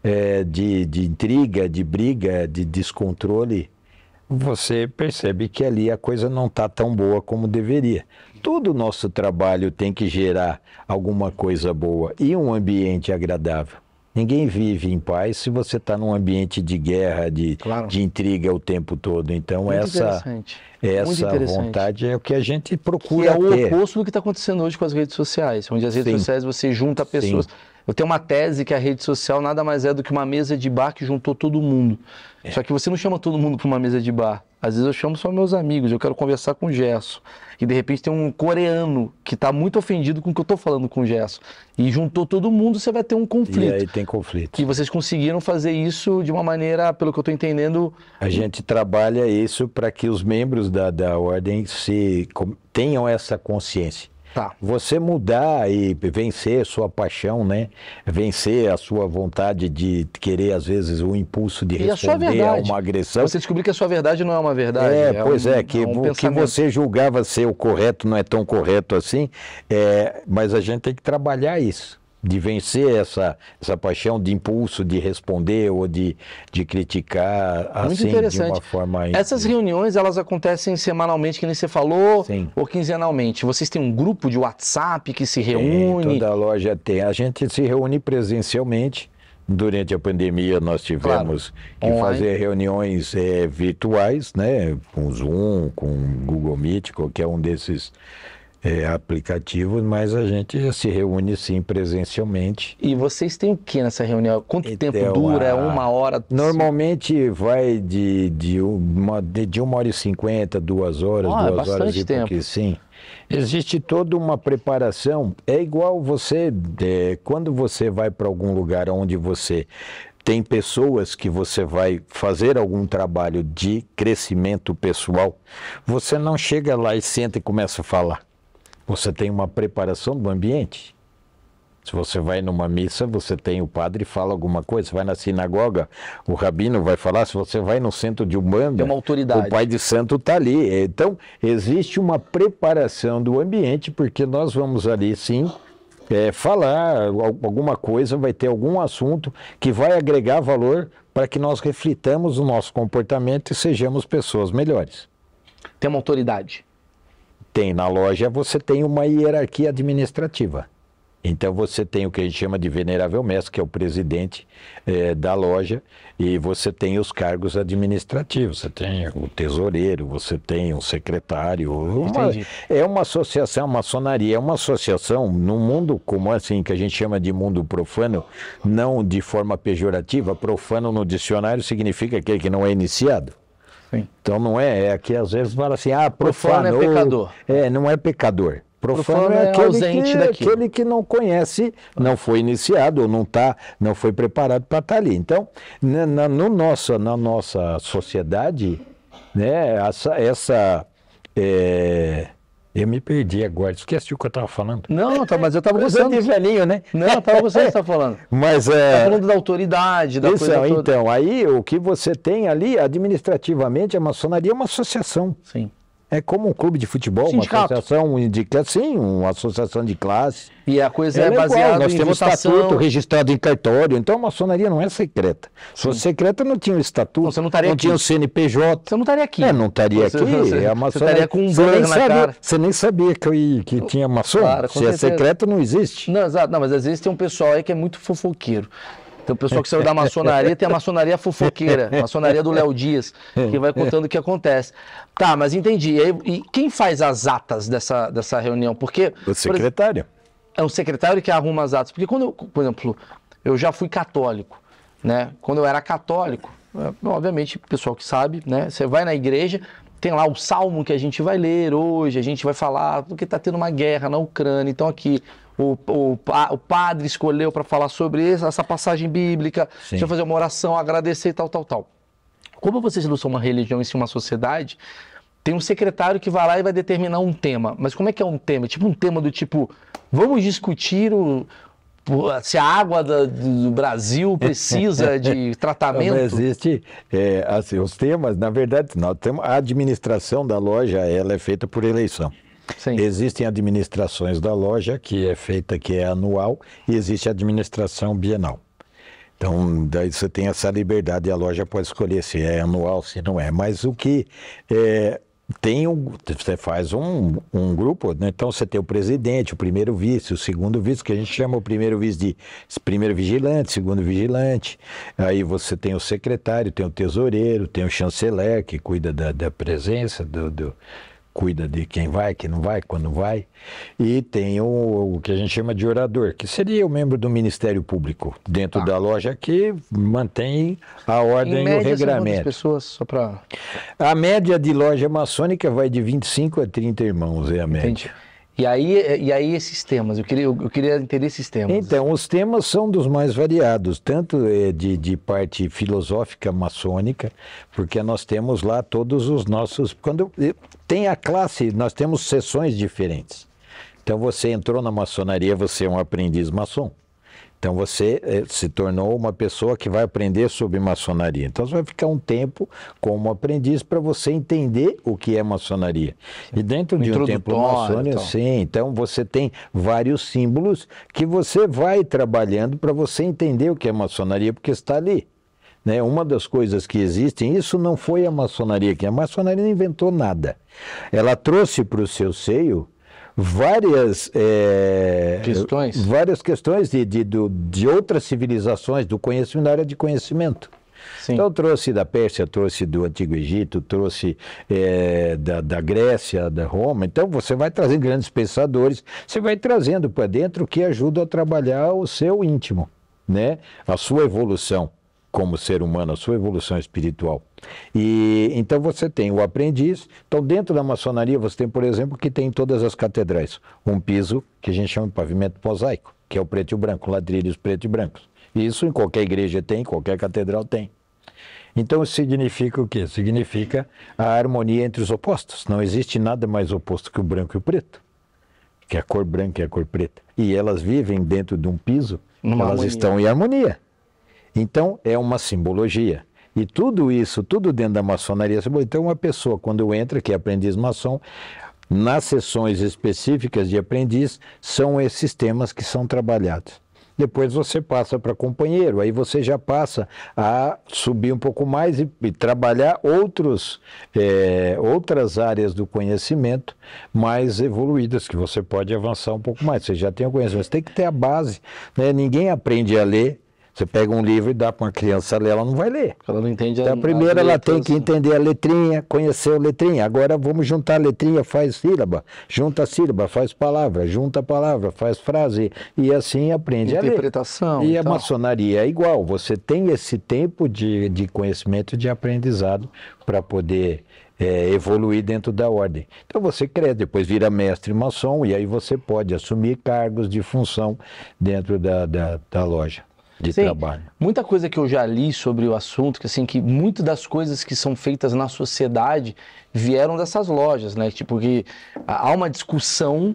é, de, de intriga, de briga, de descontrole, você percebe que ali a coisa não está tão boa como deveria. Todo o nosso trabalho tem que gerar alguma coisa boa e um ambiente agradável. Ninguém vive em paz se você está num ambiente de guerra, de, claro. de intriga o tempo todo. Então, Muito essa,
essa vontade
é o que a gente é procura. Que é o ter. oposto
do que está acontecendo hoje com as redes sociais, onde as redes Sim. sociais você junta pessoas. Sim eu tenho uma tese que a rede social nada mais é do que uma mesa de bar que juntou todo mundo. É. Só que você não chama todo mundo para uma mesa de bar. Às vezes eu chamo só meus amigos, eu quero conversar com o Gesso. E de repente tem um coreano que está muito ofendido com o que eu estou falando com o Gesso. E juntou todo mundo, você vai ter um conflito. E aí
tem conflito.
E vocês conseguiram
fazer isso de uma maneira, pelo que eu estou entendendo. A gente trabalha isso para que os membros da, da ordem se tenham essa consciência Tá. Você mudar e vencer sua paixão, né? Vencer a sua vontade de querer, às vezes, o impulso de e responder a, a, uma agressão. Você descobrir que a sua verdade não é uma verdade. É, é pois é, um, é, que é um o que você julgava ser o correto não é tão correto assim. É, mas a gente tem que trabalhar isso de vencer essa, essa paixão de impulso de responder ou de, de criticar Muito assim interessante. de uma forma essas
reuniões elas acontecem
semanalmente que nem você falou Sim. ou quinzenalmente vocês têm um grupo de WhatsApp que se reúne tem, toda loja tem a gente se reúne presencialmente durante a pandemia nós tivemos claro. que fazer reuniões é, virtuais né com Zoom com Google Meet qualquer um desses é, aplicativos, mas a gente se reúne sim presencialmente. E vocês têm o que nessa reunião? Quanto então, tempo dura? A... Uma hora? Normalmente vai de, de, uma, de, de uma hora e cinquenta, duas horas, ah, duas é horas e tempo. Porque, sim. Existe toda uma preparação. É igual você, é, quando você vai para algum lugar onde você tem pessoas que você vai fazer algum trabalho de crescimento pessoal, você não chega lá e senta e começa a falar. Você tem uma preparação do ambiente. Se você vai numa missa, você tem o padre fala alguma coisa. Você vai na sinagoga, o rabino vai falar. Se você vai no centro de Umbanda, o pai de santo está ali. Então, existe uma preparação do ambiente, porque nós vamos ali sim é, falar alguma coisa, vai ter algum assunto que vai agregar valor para que nós reflitamos o nosso comportamento e sejamos pessoas melhores. Tem uma autoridade tem na loja, você tem uma hierarquia administrativa. Então você tem o que a gente chama de venerável mestre, que é o presidente é, da loja, e você tem os cargos administrativos, você tem o tesoureiro, você tem um secretário. Uma, é uma associação, uma maçonaria, é uma associação num mundo como assim, que a gente chama de mundo profano, não de forma pejorativa, profano no dicionário significa aquele é que não é iniciado. Sim. Então não é, é que às vezes fala assim, ah, Profano é pecador. É, não é pecador. Profano, profano é, é aquele que, aquele, que, não conhece, não foi iniciado ou não tá, não foi preparado para estar tá ali. Então, na, na, no nossa, na nossa sociedade, né, essa, essa é, eu me perdi agora, esqueci o que eu estava falando. Não, tá, mas eu estava gostando. de velhinho, né? Não, estava você estava tá falando. Mas é. Tá falando da autoridade, da Isso, é, coisa toda. Então, aí o que você tem ali, administrativamente, a é maçonaria é uma associação. Sim. É como um clube de futebol, Sindicato. uma associação de classe, sim, uma associação de classe. E a coisa é, é baseada Nós em temos votação. estatuto registrado em cartório, então a maçonaria não é secreta. Se fosse secreta, não tinha o estatuto, então, você não, estaria não aqui. tinha o CNPJ. Você não estaria aqui. É, não estaria aqui. Você, é a maçonaria, você estaria com um você nem, sabia, você nem sabia que, eu, que tinha maçom. Claro, Se é certeza. é secreto,
não existe. Não, exato. Não, mas às vezes tem um pessoal aí que é muito fofoqueiro. Tem o pessoal que saiu da maçonaria, tem a maçonaria fofoqueira, maçonaria do Léo Dias, que vai contando o que acontece. Tá, mas entendi. E, aí, e quem faz as atas dessa, dessa reunião? Porque. O secretário. Por, é o secretário que arruma as atas. Porque quando, eu, por exemplo, eu já fui católico, né? Quando eu era católico, é, obviamente, pessoal que sabe, né? Você vai na igreja, tem lá o salmo que a gente vai ler hoje, a gente vai falar, porque está tendo uma guerra na Ucrânia, então aqui o, o, o padre escolheu para falar sobre essa passagem bíblica, Sim. deixa eu fazer uma oração, agradecer e tal, tal, tal. Como vocês não são uma religião e sim uma sociedade, tem um secretário que vai lá e vai determinar um tema. Mas como é que é um tema? É tipo um tema do tipo, vamos discutir o, se a água do, do Brasil precisa de tratamento. Não
existe é, assim, os temas, na verdade, nós temos a administração da loja, ela é feita por eleição. Sim. Existem administrações da loja, que é feita, que é anual, e existe a administração bienal. Então, daí você tem essa liberdade e a loja pode escolher se é anual, se não é. Mas o que é, tem um, você faz um, um grupo, né? então você tem o presidente, o primeiro vice, o segundo vice, que a gente chama o primeiro vice de primeiro vigilante, segundo vigilante. Aí você tem o secretário, tem o tesoureiro, tem o chanceler, que cuida da, da presença do, do cuida de quem vai, quem não vai, quando vai, e tem o, o que a gente chama de orador, que seria o membro do Ministério Público dentro tá. da loja que mantém a ordem e o regramento.
pessoas só para
A média de loja maçônica vai de 25 a 30 irmãos, é a média. Entendi. E aí, e aí esses temas, eu queria,
eu queria entender esses temas.
Então, os temas são dos mais variados, tanto é, de, de parte filosófica maçônica, porque nós temos lá todos os nossos. Quando eu, tem a classe, nós temos sessões diferentes. Então você entrou na maçonaria, você é um aprendiz maçom. Então você eh, se tornou uma pessoa que vai aprender sobre maçonaria. Então você vai ficar um tempo como aprendiz para você entender o que é maçonaria. E dentro de um templo maçônico, então. sim, então você tem vários símbolos que você vai trabalhando para você entender o que é maçonaria, porque está ali. Né? Uma das coisas que existem, isso não foi a maçonaria que a maçonaria não inventou nada. Ela trouxe para o seu seio várias é, questões, várias questões de, de, de outras civilizações do conhecimento, da área de conhecimento. Sim. Então trouxe da Pérsia, trouxe do Antigo Egito, trouxe é, da, da, Grécia, da Roma. Então você vai trazendo grandes pensadores, você vai trazendo para dentro que ajuda a trabalhar o seu íntimo, né? a sua evolução como ser humano, a sua evolução espiritual. E então você tem o aprendiz. Então, dentro da maçonaria, você tem, por exemplo, que tem em todas as catedrais um piso que a gente chama de pavimento mosaico, que é o preto e o branco, ladrilhos preto e brancos. Isso em qualquer igreja tem, qualquer catedral tem. Então significa o quê? Significa a harmonia entre os opostos. Não existe nada mais oposto que o branco e o preto, que é a cor branca e a cor preta. E elas vivem dentro de um piso, elas harmonia. estão em harmonia. Então, é uma simbologia. E tudo isso, tudo dentro da maçonaria. Então, uma pessoa, quando entra, que é aprendiz maçom, nas sessões específicas de aprendiz, são esses temas que são trabalhados. Depois você passa para companheiro, aí você já passa a subir um pouco mais e, e trabalhar outros, é, outras áreas do conhecimento mais evoluídas, que você pode avançar um pouco mais. Você já tem o conhecimento, você tem que ter a base. Né? Ninguém aprende a ler você pega um livro e dá para uma criança ler, ela não vai ler. Ela não entende então, a Então, primeiro ela letras, tem que assim. entender a letrinha, conhecer a letrinha. Agora vamos juntar a letrinha, faz sílaba, junta sílaba, faz palavra, junta palavra, faz frase. E assim aprende a ler. E então. a maçonaria é igual. Você tem esse tempo de, de conhecimento, de aprendizado para poder é, evoluir dentro da ordem. Então você cresce, depois vira mestre maçom e aí você pode assumir cargos de função dentro da, da, da loja de Sim, trabalho. Muita coisa que eu já li
sobre o assunto, que assim, que muitas das coisas que são feitas na sociedade vieram dessas lojas, né? Tipo, que há uma discussão,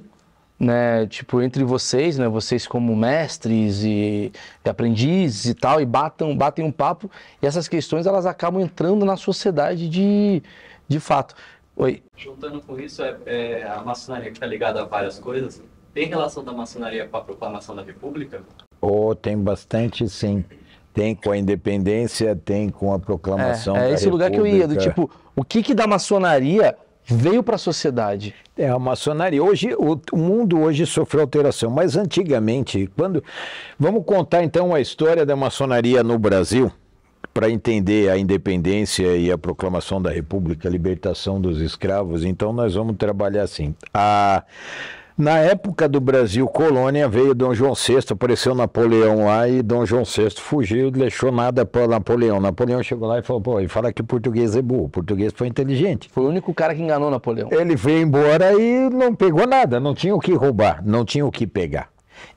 né? Tipo, entre vocês, né? Vocês como mestres e, e aprendizes e tal, e batam, batem um papo, e essas questões elas acabam entrando na sociedade de, de fato. Oi. Juntando com isso, é, é a maçonaria que está ligada a várias coisas, tem relação da maçonaria com a proclamação da República?
Oh, tem bastante, sim. Tem com a independência, tem com a proclamação. É, é esse lugar que eu ia, do tipo, o que, que da maçonaria veio para a sociedade? É, a maçonaria. Hoje, o, o, mundo hoje sofreu alteração, mas antigamente, quando. Vamos contar então a história da maçonaria no Brasil, para entender a independência e a proclamação da República, a libertação dos escravos. Então, nós vamos trabalhar assim. A. Na época do Brasil colônia, veio Dom João VI, apareceu Napoleão lá e Dom João VI fugiu, deixou nada para Napoleão. Napoleão chegou lá e falou: pô, e fala que português é burro. O português foi inteligente. Foi o único cara que enganou Napoleão. Ele veio embora e não pegou nada, não tinha o que roubar, não tinha o que pegar.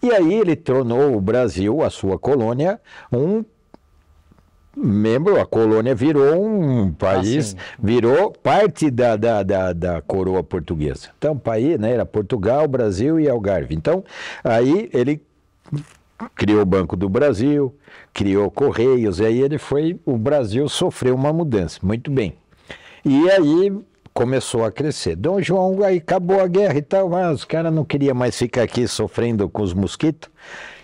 E aí ele tornou o Brasil, a sua colônia, um membro, a colônia virou um país, ah, virou parte da, da, da, da, coroa portuguesa. Então, o país né, era Portugal, Brasil e Algarve. Então, aí ele criou o Banco do Brasil, criou Correios, e aí ele foi, o Brasil sofreu uma mudança. Muito bem. E aí começou a crescer. Dom João, aí acabou a guerra e tal, mas os caras não queriam mais ficar aqui sofrendo com os mosquitos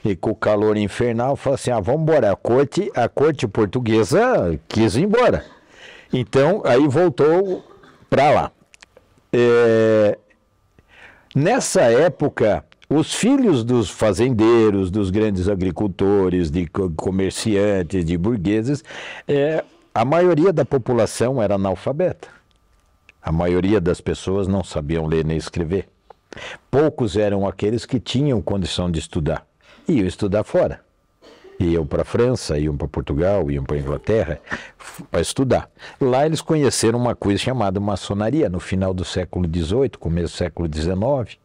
e com o calor infernal. Falaram assim: ah, vamos embora. A corte, a corte portuguesa quis ir embora. Então, aí voltou para lá. É... Nessa época, os filhos dos fazendeiros, dos grandes agricultores, de comerciantes, de burgueses, é... a maioria da população era analfabeta. A maioria das pessoas não sabiam ler nem escrever. Poucos eram aqueles que tinham condição de estudar. E iam estudar fora. Iam para a França, iam para Portugal, iam para a Inglaterra para estudar. Lá eles conheceram uma coisa chamada maçonaria, no final do século XVIII, começo do século XIX.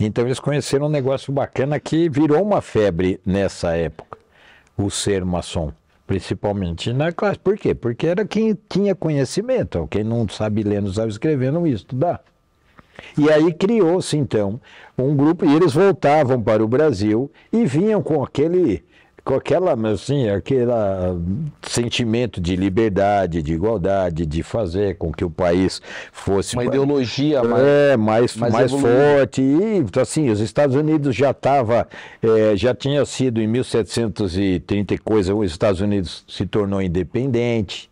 Então eles conheceram um negócio bacana que virou uma febre nessa época, o ser maçom principalmente na classe. Por quê? Porque era quem tinha conhecimento. Quem não sabe ler, não sabe escrever, não ia estudar. E aí criou-se, então, um grupo, e eles voltavam para o Brasil e vinham com aquele com aquela, assim, aquele sentimento de liberdade, de igualdade, de fazer com que o país fosse uma
ideologia mais, é, mais, mais, mais forte.
E assim, os Estados Unidos já estava, é, já tinha sido em 1730 coisa, os Estados Unidos se tornou independente.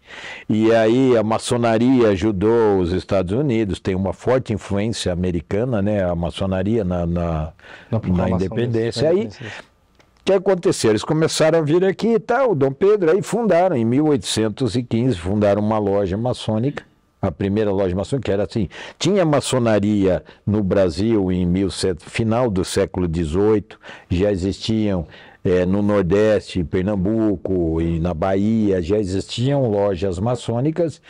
E aí a maçonaria ajudou os Estados Unidos, tem uma forte influência americana, né, a maçonaria na, na, na, na independência. Aí que aconteceu? Eles começaram a vir aqui e tal, Dom Pedro, aí fundaram, em 1815, fundaram uma loja maçônica, a primeira loja maçônica, era assim, tinha maçonaria no Brasil em 17, final do século XVIII, já existiam é, no Nordeste, em Pernambuco e na Bahia, já existiam lojas maçônicas,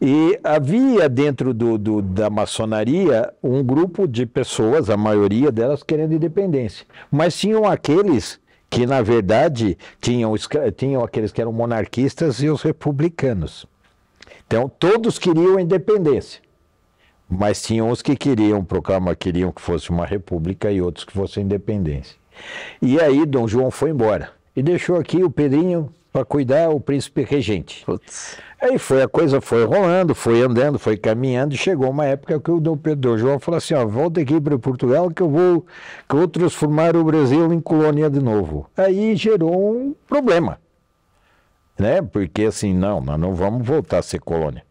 e havia dentro do, do, da maçonaria um grupo de pessoas, a maioria delas querendo independência. Mas tinham aqueles que na verdade tinham, tinham aqueles que eram monarquistas e os republicanos. Então todos queriam independência, mas tinham os que queriam proclamar, queriam que fosse uma república e outros que fosse independência. E aí Dom João foi embora e deixou aqui o Pedrinho para cuidar o príncipe regente. Putz. Aí foi a coisa, foi rolando, foi andando, foi caminhando, e chegou uma época que o Dom Pedro João falou assim, ó, volta aqui para Portugal que eu vou que eu vou transformar o Brasil em colônia de novo. Aí gerou um problema, né? Porque assim, não, nós não vamos voltar a ser colônia.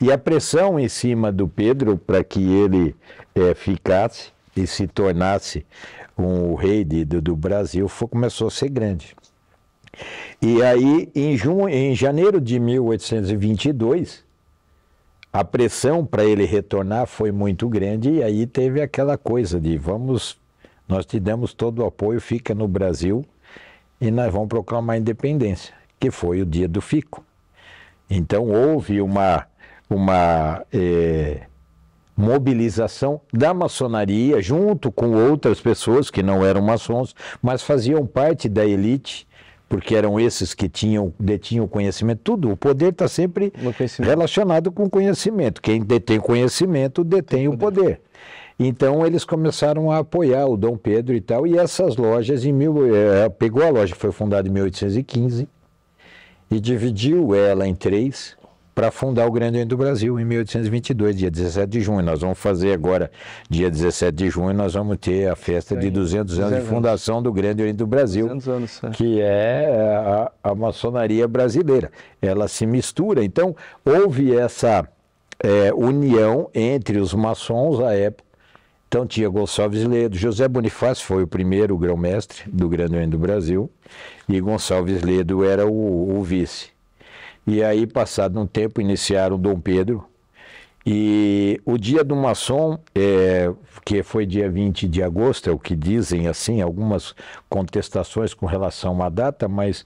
E a pressão em cima do Pedro para que ele é, ficasse e se tornasse um rei de, do, do Brasil foi, começou a ser grande. E aí, em, junho, em janeiro de 1822, a pressão para ele retornar foi muito grande e aí teve aquela coisa de vamos, nós te damos todo o apoio, fica no Brasil e nós vamos proclamar a independência, que foi o dia do fico. Então houve uma, uma é, mobilização da maçonaria junto com outras pessoas que não eram maçons, mas faziam parte da elite porque eram esses que tinham, detinham o conhecimento. Tudo, o poder está sempre relacionado com o conhecimento. Quem detém conhecimento detém o poder. o poder. Então eles começaram a apoiar o Dom Pedro e tal, e essas lojas, em mil, é, pegou a loja que foi fundada em 1815 e dividiu ela em três, para fundar o Grande do Brasil em 1822, dia 17 de junho. Nós vamos fazer agora, dia 17 de junho, nós vamos ter a festa de 200 anos de fundação do Grande Oriente do Brasil, anos, é. que é a, a, maçonaria brasileira. Ela se mistura. Então, houve essa é, união entre os maçons à época. Então, tinha Gonçalves Ledo. José Bonifácio foi o primeiro grão-mestre do Grande Oriente do Brasil e Gonçalves Ledo era o, o vice. E aí, passado um tempo, iniciaram Dom Pedro. E o dia do maçom, é, que foi dia 20 de agosto, é o que dizem assim, algumas contestações com relação à data, mas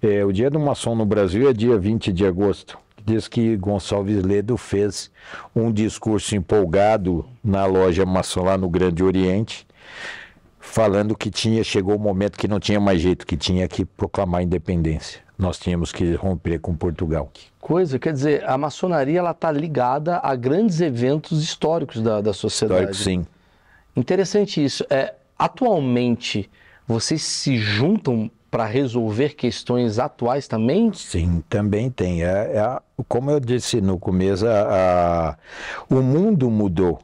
é, o dia do maçom no Brasil é dia 20 de agosto. Diz que Gonçalves Ledo fez um discurso empolgado na loja maçom lá no Grande Oriente, falando que tinha chegou o momento que não tinha mais jeito, que tinha que proclamar a independência. Nós tínhamos que romper com Portugal. Que
coisa, quer dizer, a maçonaria ela está ligada a grandes eventos históricos da, da sociedade. Histórico, sim. Interessante isso. É, atualmente,
vocês se juntam para resolver questões atuais também? Sim, também tem. É, é como eu disse no começo, a, a, o mundo mudou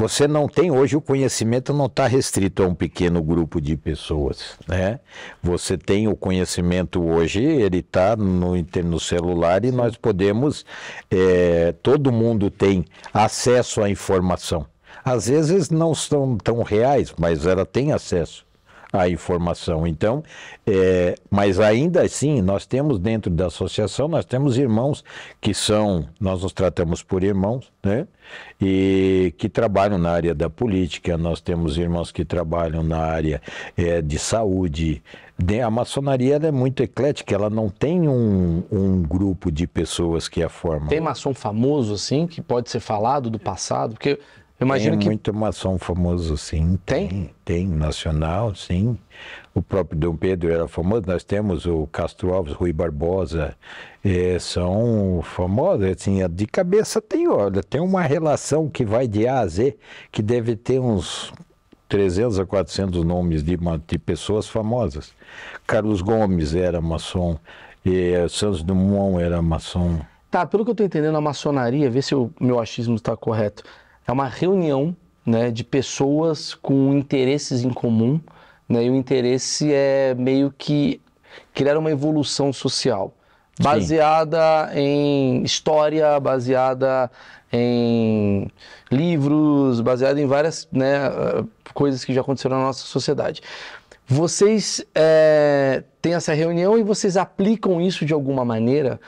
você não tem hoje o conhecimento não está restrito a um pequeno grupo de pessoas, né? Você tem o conhecimento hoje, ele está no, no celular e nós podemos, é, todo mundo tem acesso à informação. Às vezes não são tão reais, mas ela tem acesso a informação. Então, é, mas ainda assim, nós temos dentro da associação, nós temos irmãos que são, nós nos tratamos por irmãos, né? E que trabalham na área da política, nós temos irmãos que trabalham na área é, de saúde. A maçonaria é muito eclética, ela não tem um, um grupo de pessoas que a formam. Tem maçom famoso, assim, que pode ser falado do passado? Porque Imagino tem que... muito maçom famoso, sim. Tem? tem? Tem, nacional, sim. O próprio Dom Pedro era famoso. Nós temos o Castro Alves, Rui Barbosa, é, são famosos. Assim, de cabeça tem, olha, tem uma relação que vai de A a Z, que deve ter uns 300 a 400 nomes de, de pessoas famosas. Carlos Gomes era maçom, é, Santos Dumont era maçom. Tá, pelo que eu estou entendendo, a maçonaria, vê se o meu achismo está correto
é uma reunião né, de pessoas com interesses em comum, né, e o interesse é meio que criar uma evolução social baseada Sim. em história, baseada em livros, baseada em várias né, ah, coisas que já aconteceram na nossa sociedade. Vocês é, têm essa reunião e vocês aplicam isso de alguma maneira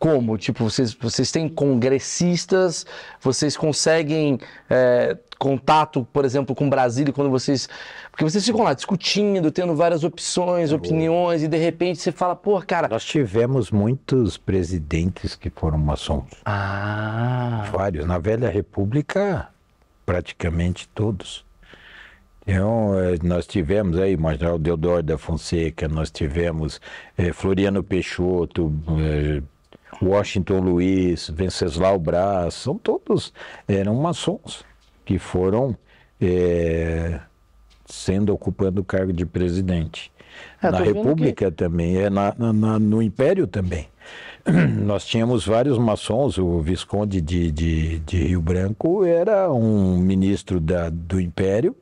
como? Tipo, vocês, vocês têm congressistas, vocês conseguem é, contato, por exemplo, com Brasília, quando vocês. Porque vocês ficam lá discutindo, tendo várias opções, é opiniões, e de repente você fala, pô, cara.
Nós tivemos muitos presidentes que foram maçons. Ah. Vários. Na velha República, praticamente todos. Então, é, nós tivemos aí Marginal Deodoro da Fonseca, nós tivemos eh, Floriano Peixoto, eh, Washington Luiz, Venceslau Braz, são todos, eram maçons que foram é, sendo ocupando o cargo de presidente. Ah, na República que... também, é na, na, no Império também. Nós tínhamos vários maçons, o Visconde de, de, de Rio Branco era um ministro da, do Império,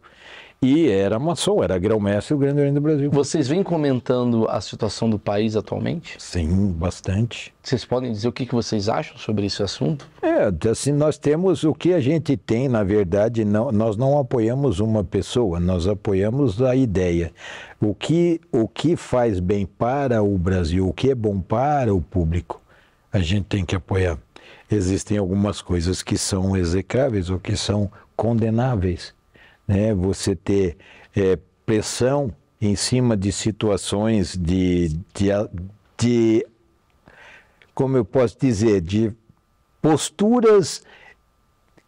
e era maçom, era grão-mestre do Grande Oriente do Brasil. Vocês vêm comentando a situação do país atualmente? Sim, bastante. Vocês podem dizer o que, vocês acham sobre esse assunto? É, assim, nós temos o que a gente tem, na verdade, não, nós não apoiamos uma pessoa, nós apoiamos a ideia. O que, o que faz bem para o Brasil, o que é bom para o público, a gente tem que apoiar. Existem algumas coisas que são execráveis ou que são condenáveis né? Você ter é, pressão em cima de situações de, de, de, como eu posso dizer, de posturas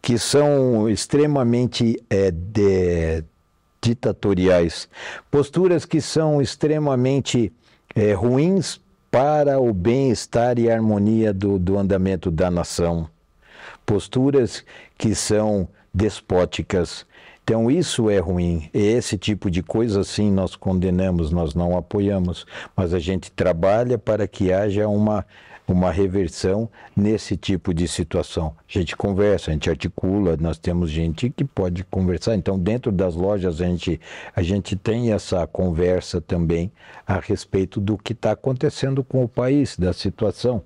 que são extremamente é, de, ditatoriais, posturas que são extremamente é, ruins para o bem-estar e harmonia do, do andamento da nação, posturas que são despóticas, então isso é ruim. Esse tipo de coisa sim nós condenamos, nós não apoiamos, mas a gente trabalha para que haja uma uma reversão nesse tipo de situação. A gente conversa, a gente articula, nós temos gente que pode conversar. Então, dentro das lojas, a gente, a gente tem essa conversa também a respeito do que está acontecendo com o país, da situação.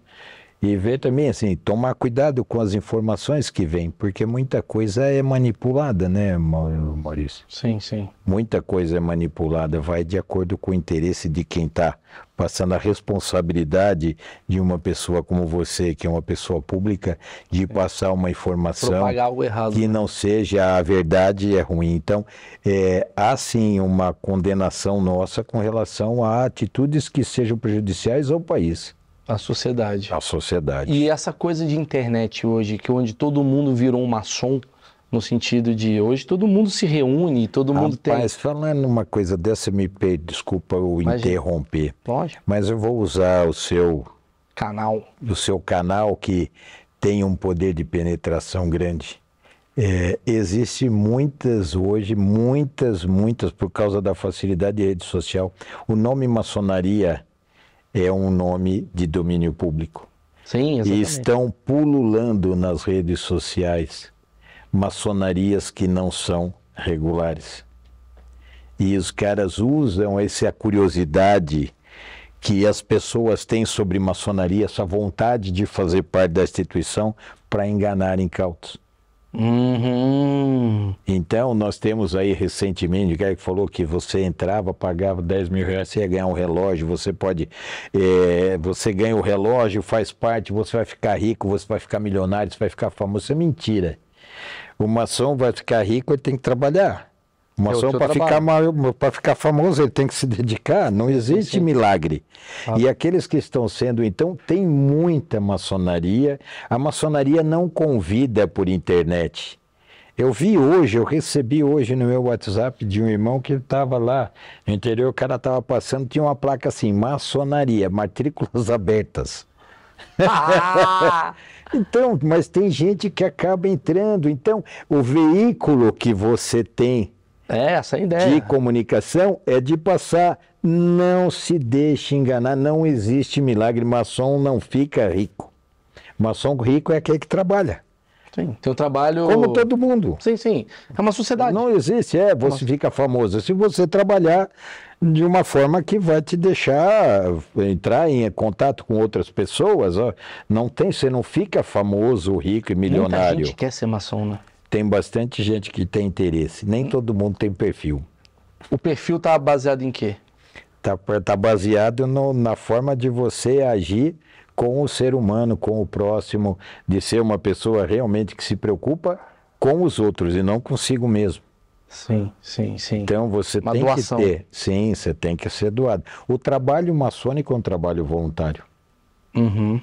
E ver também, assim, tomar cuidado com as informações que vêm, porque muita coisa é manipulada, né, Maurício? Sim, sim. Muita coisa é manipulada, vai de acordo com o interesse de quem está passando a responsabilidade de uma pessoa como você, que é uma pessoa pública, de é. passar uma informação errado, que né? não seja a verdade é ruim. Então, é, há sim uma condenação nossa com relação a atitudes que sejam prejudiciais ao país. A sociedade. A sociedade.
E essa coisa de internet hoje, que onde todo mundo virou um maçom, no sentido de hoje todo mundo se reúne, todo mundo tem. Mas
falando uma coisa dessa, me pede, desculpa eu Imagina. interromper. Lógico. Mas eu vou usar o seu canal. O seu canal que tem um poder de penetração grande. É, existe muitas hoje, muitas, muitas, por causa da facilidade de rede social. O nome maçonaria é um nome de domínio público.
Sim, exatamente. E estão
pululando nas redes sociais maçonarias que não são regulares. E os caras usam essa curiosidade que as pessoas têm sobre maçonaria, essa vontade de fazer parte da instituição, para enganar incautos. Uhum. Então, nós temos aí recentemente, o cara que falou que você entrava, pagava 10 mil reais, você ia ganhar um relógio, você pode. É, você ganha o relógio, faz parte, você vai ficar rico, você vai ficar milionário, você vai ficar famoso. Isso é mentira. o maçom vai ficar rico e tem que trabalhar só para ficar, para ficar famoso, ele tem que se dedicar, não existe sim, sim. milagre. Ah. E aqueles que estão sendo, então, tem muita maçonaria. A maçonaria não convida por internet. Eu vi hoje, eu recebi hoje no meu WhatsApp de um irmão que estava lá no interior, o cara estava passando, tinha uma placa assim, maçonaria, matrículas abertas. Ah! então, mas tem gente que acaba entrando. Então, o veículo que você tem é, essa é a ideia. De comunicação é de passar. Não se deixe enganar, não existe milagre. Maçom não fica rico. Maçom rico é aquele que trabalha. Sim, tem um trabalho. Como todo mundo. Sim, sim. É uma sociedade. Não existe, é, você fica famoso. Se você trabalhar de uma forma que vai te deixar entrar em contato com outras pessoas, não tem, você não fica famoso, rico e milionário. Muita gente quer ser maçom, né? tem bastante gente que tem interesse. Nem hum. todo mundo tem perfil. O perfil está baseado em quê? Está tá baseado no, na forma de você agir com o ser humano, com o próximo, de ser uma pessoa realmente que se preocupa com os outros e não consigo mesmo. Sim, sim, sim. Então você uma tem doação. que ter. Sim, você tem que ser doado. O trabalho maçônico é um trabalho voluntário. Uhum.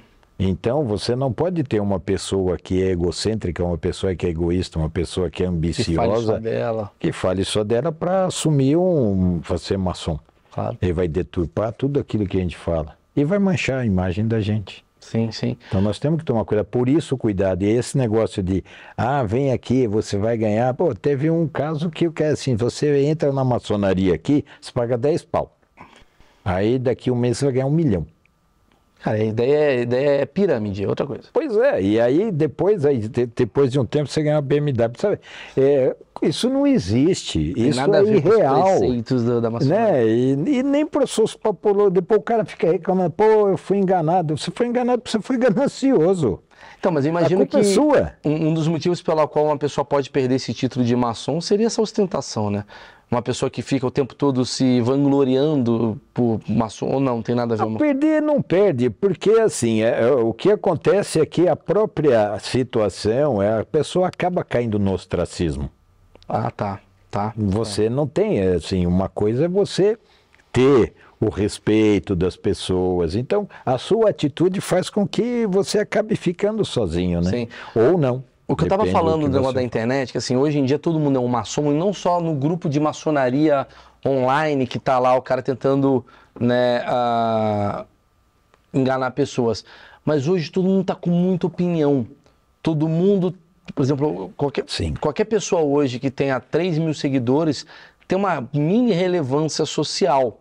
Então, você não pode ter uma pessoa que é egocêntrica, uma pessoa que é egoísta, uma pessoa que é ambiciosa. Que fale só dela. que fale só dela para assumir um. para ser maçom. Claro. Ele vai deturpar tudo aquilo que a gente fala. E vai manchar a imagem da gente. Sim, sim. Então nós temos que tomar cuidado. Por isso, cuidado. E esse negócio de, ah, vem aqui, você vai ganhar. Pô, teve um caso que eu quero assim: você entra na maçonaria aqui, você paga 10 pau. Aí daqui um mês você vai ganhar um milhão. Cara, a ideia, é, a ideia é pirâmide, é outra coisa. Pois é, e aí depois, aí, de, depois de um tempo você ganha uma BMW, sabe? É, isso não existe, Tem isso nada é a ver irreal. Com os preceitos da, da Né? E, e nem para os depois o cara fica reclamando, pô, eu fui enganado. Você foi enganado porque você foi ganancioso. Então, mas imagina imagino é que é um,
um dos motivos pela qual uma pessoa pode perder esse título de maçom seria essa ostentação, né? uma pessoa que fica o tempo todo se vangloriando por maçom ou não, tem nada a ver. Não,
perder não perde, porque assim, é, é, o que acontece é que a própria situação, é, a pessoa acaba caindo no ostracismo. Ah, tá, tá. Você é. não tem, assim, uma coisa é você ter o respeito das pessoas. Então, a sua atitude faz com que você acabe ficando sozinho, né? Sim. Ou não. O que eu estava falando do negócio da internet, que assim,
hoje em dia todo mundo é um maçom, e não só no grupo de maçonaria online que está lá o cara tentando né, uh, enganar pessoas. Mas hoje todo mundo está com muita opinião. Todo mundo, por exemplo, qualquer, Sim. qualquer pessoa hoje que tenha 3 mil seguidores tem uma mini relevância social.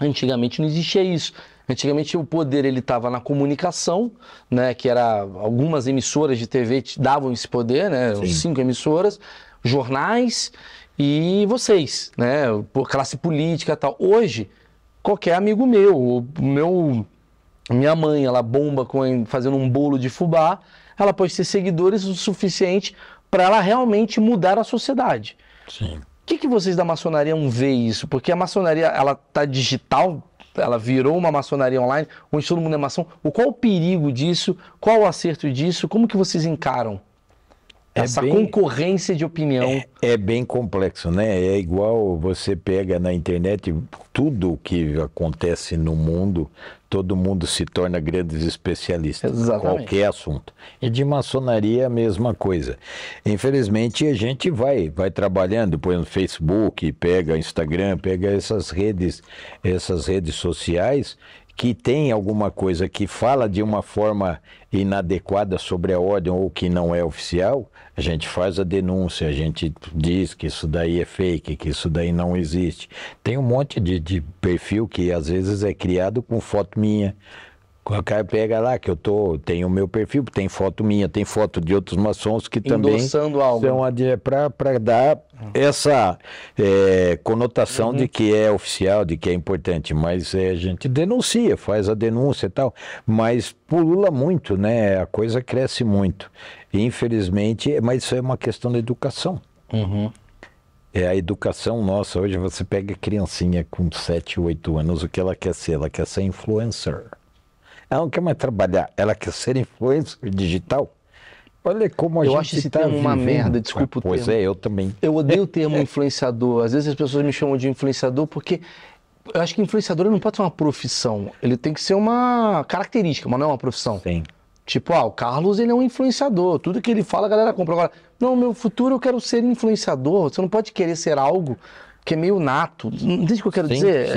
Antigamente não existia isso. Antigamente o poder ele estava na comunicação, né, que era algumas emissoras de TV davam esse poder, né, cinco emissoras, jornais e vocês, né, classe política, tal. Hoje qualquer amigo meu, meu minha mãe, ela bomba com fazendo um bolo de fubá, ela pode ter seguidores o suficiente para ela realmente mudar a sociedade. Sim. O que, que vocês da maçonaria ver isso? Porque a maçonaria ela tá digital ela virou uma maçonaria online, onde todo mundo é maçom. Qual o perigo disso? Qual o acerto disso? Como que vocês encaram?
É essa bem, concorrência de opinião. É, é, bem complexo, né? É igual você pega na internet tudo o que acontece no mundo, todo mundo se torna grandes especialistas em qualquer assunto. E de maçonaria a mesma coisa. Infelizmente a gente vai, vai trabalhando, põe no Facebook, pega Instagram, pega essas redes, essas redes sociais que tem alguma coisa que fala de uma forma inadequada sobre a ordem ou que não é oficial, a gente faz a denúncia, a gente diz que isso daí é fake, que isso daí não existe. Tem um monte de, de perfil que às vezes é criado com foto minha, Qualquer pega lá, que eu tô, tem o meu perfil, tem foto minha, tem foto de outros maçons que Endossando também são para dar essa é, conotação uhum. de que é oficial, de que é importante, mas é, a gente denuncia, faz a denúncia e tal, mas pulula muito, né? A coisa cresce muito, infelizmente, mas isso é uma questão da educação. Uhum. É a educação nossa, hoje você pega a criancinha com 7, 8 anos, o que ela quer ser? Ela quer ser influencer. Ela ah, não quer é mais trabalhar, ela quer ser influencer digital. Olha como a eu gente acho esse tá termo uma merda, desculpa o pois termo. Pois é, eu também.
Eu odeio o termo influenciador. Às vezes as pessoas me chamam de influenciador porque eu acho que influenciador não pode ser uma profissão. Ele tem que ser uma característica, mas não é uma profissão. Sim. Tipo, ah, o Carlos ele é um influenciador. Tudo que ele fala, a galera compra. Agora, não, meu futuro eu quero ser influenciador. Você não pode querer ser algo que é meio nato. Não entende o que eu quero sim, dizer? Sim, é,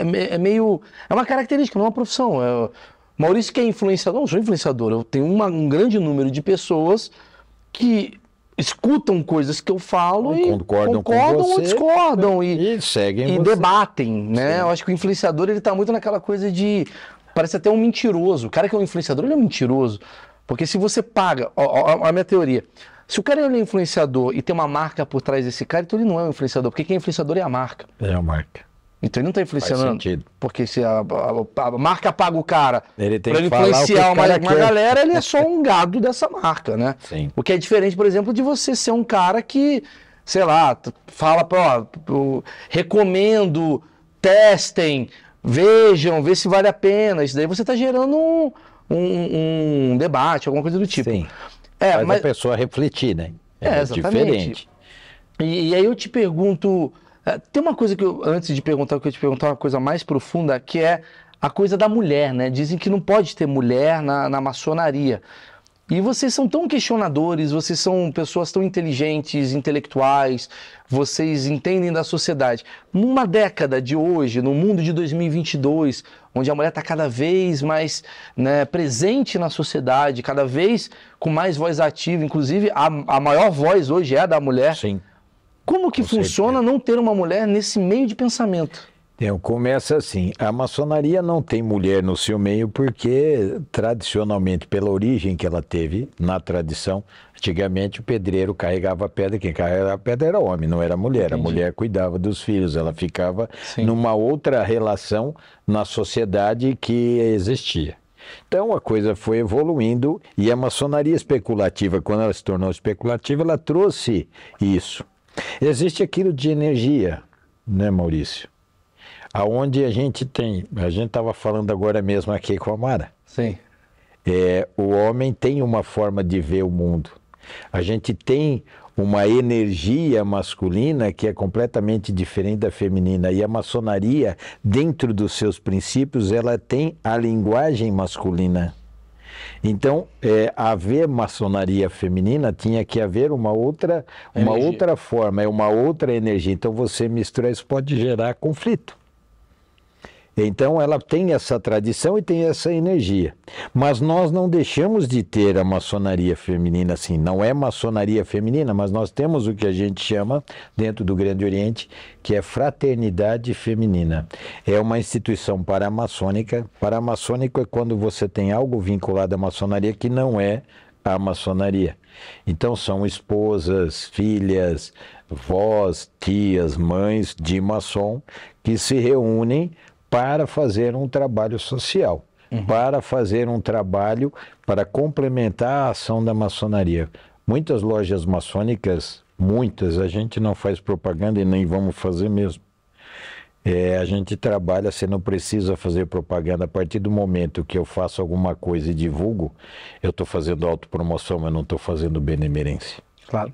sim. É, é, meio. É uma característica, não é uma profissão. É, Maurício que é influenciador, não sou influenciador, eu tenho uma, um grande número de pessoas que escutam coisas que eu falo e, concordam, você, ou discordam e, né? e seguem e você. debatem, né? Sim. Eu acho que o influenciador ele tá muito naquela coisa de parece até um mentiroso. O cara que é um influenciador ele é um mentiroso, porque se você paga, ó, ó, a minha teoria, se o cara é um influenciador e tem uma marca por trás desse cara, então ele não é um influenciador, porque quem é influenciador é a marca. É a marca. Então ele não está influenciando. Porque se a, a, a, marca paga o cara ele tem influenciar uma, uma galera, ele é só um gado dessa marca, né? Sim. O que é diferente, por exemplo, de você ser um cara que, sei lá, fala, para ó, recomendo, testem, vejam, vê se vale a pena. Isso daí você está gerando um, um, um, debate, alguma coisa do tipo. Sim. É, Faz mas a pessoa refletir, né? É, é exatamente. diferente. E, e aí eu te pergunto é, tem uma coisa que eu, antes de perguntar, eu queria te perguntar uma coisa mais profunda, que é a coisa da mulher, né? Dizem que não pode ter mulher na, na maçonaria. E vocês são tão questionadores, vocês são pessoas tão inteligentes, intelectuais, vocês entendem da sociedade. Numa década de hoje, no mundo de 2022, onde a mulher está cada vez mais né, presente na sociedade, cada vez com mais voz ativa, inclusive a, a maior voz hoje é a da
mulher. Sim. Como que Com funciona certeza. não ter uma mulher nesse meio de pensamento? Então, começa assim: a maçonaria não tem mulher no seu meio porque, tradicionalmente, pela origem que ela teve na tradição, antigamente o pedreiro carregava a pedra, quem carregava a pedra era homem, não era mulher. Entendi. A mulher cuidava dos filhos, ela ficava Sim. numa outra relação na sociedade que existia. Então a coisa foi evoluindo e a maçonaria especulativa, quando ela se tornou especulativa, ela trouxe isso. Existe aquilo de energia, né, Maurício? Aonde a gente tem, a gente estava falando agora mesmo aqui com a Mara. Sim. É, o homem tem uma forma de ver o mundo. A gente tem uma energia masculina que é completamente diferente da feminina. E a maçonaria, dentro dos seus princípios, ela tem a linguagem masculina. Então, é, haver maçonaria feminina tinha que haver uma outra, uma outra forma, é uma outra energia. Então, você misturar isso pode gerar conflito. Então ela tem essa tradição e tem essa energia. Mas nós não deixamos de ter a maçonaria feminina assim. Não é maçonaria feminina, mas nós temos o que a gente chama, dentro do Grande Oriente, que é fraternidade feminina. É uma instituição paramaçônica. Paramaçônico é quando você tem algo vinculado à maçonaria que não é a maçonaria. Então são esposas, filhas, vós, tias, mães de maçom que se reúnem para fazer um trabalho social, uhum. para fazer um trabalho para complementar a ação da maçonaria. Muitas lojas maçônicas, muitas, a gente não faz propaganda e nem vamos fazer mesmo. É, a gente trabalha, você não precisa fazer propaganda. A partir do momento que eu faço alguma coisa e divulgo, eu estou fazendo autopromoção, mas não estou fazendo benemerência. Claro.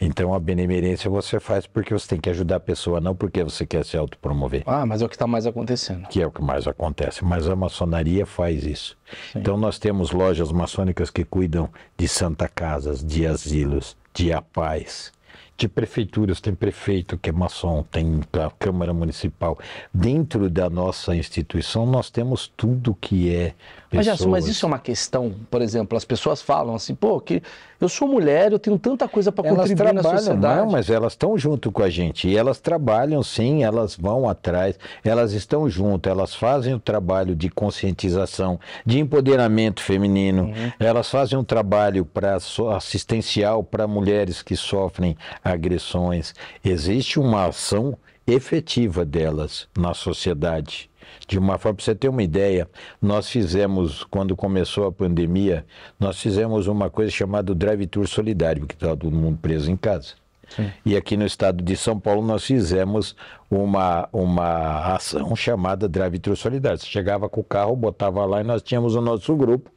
Então a benemerência você faz porque você tem que ajudar a pessoa, não porque você quer se autopromover. Ah, mas é o que está mais acontecendo. Que é o que mais acontece. Mas a maçonaria faz isso. Sim. Então nós temos lojas maçônicas que cuidam de santa casas, de asilos, de apais, de prefeituras. Tem prefeito que é maçom, tem a Câmara Municipal. Dentro da nossa instituição nós temos tudo que é mas, mas isso é uma questão,
por exemplo, as pessoas falam assim, pô, que eu sou mulher, eu tenho tanta coisa para contribuir na é? sociedade. Não,
mas elas estão junto com a gente, e elas trabalham sim, elas vão atrás, elas estão junto, elas fazem o trabalho de conscientização, de empoderamento feminino, uhum. elas fazem um trabalho para assistencial para mulheres que sofrem agressões. Existe uma ação efetiva delas na sociedade de uma forma, para você ter uma ideia, nós fizemos, quando começou a pandemia, nós fizemos uma coisa chamada Drive Tour Solidário, porque estava tá todo mundo preso em casa. Sim. E aqui no estado de São Paulo nós fizemos uma, uma ação chamada drive True solidário. Você chegava com o carro, botava lá e nós tínhamos o nosso grupo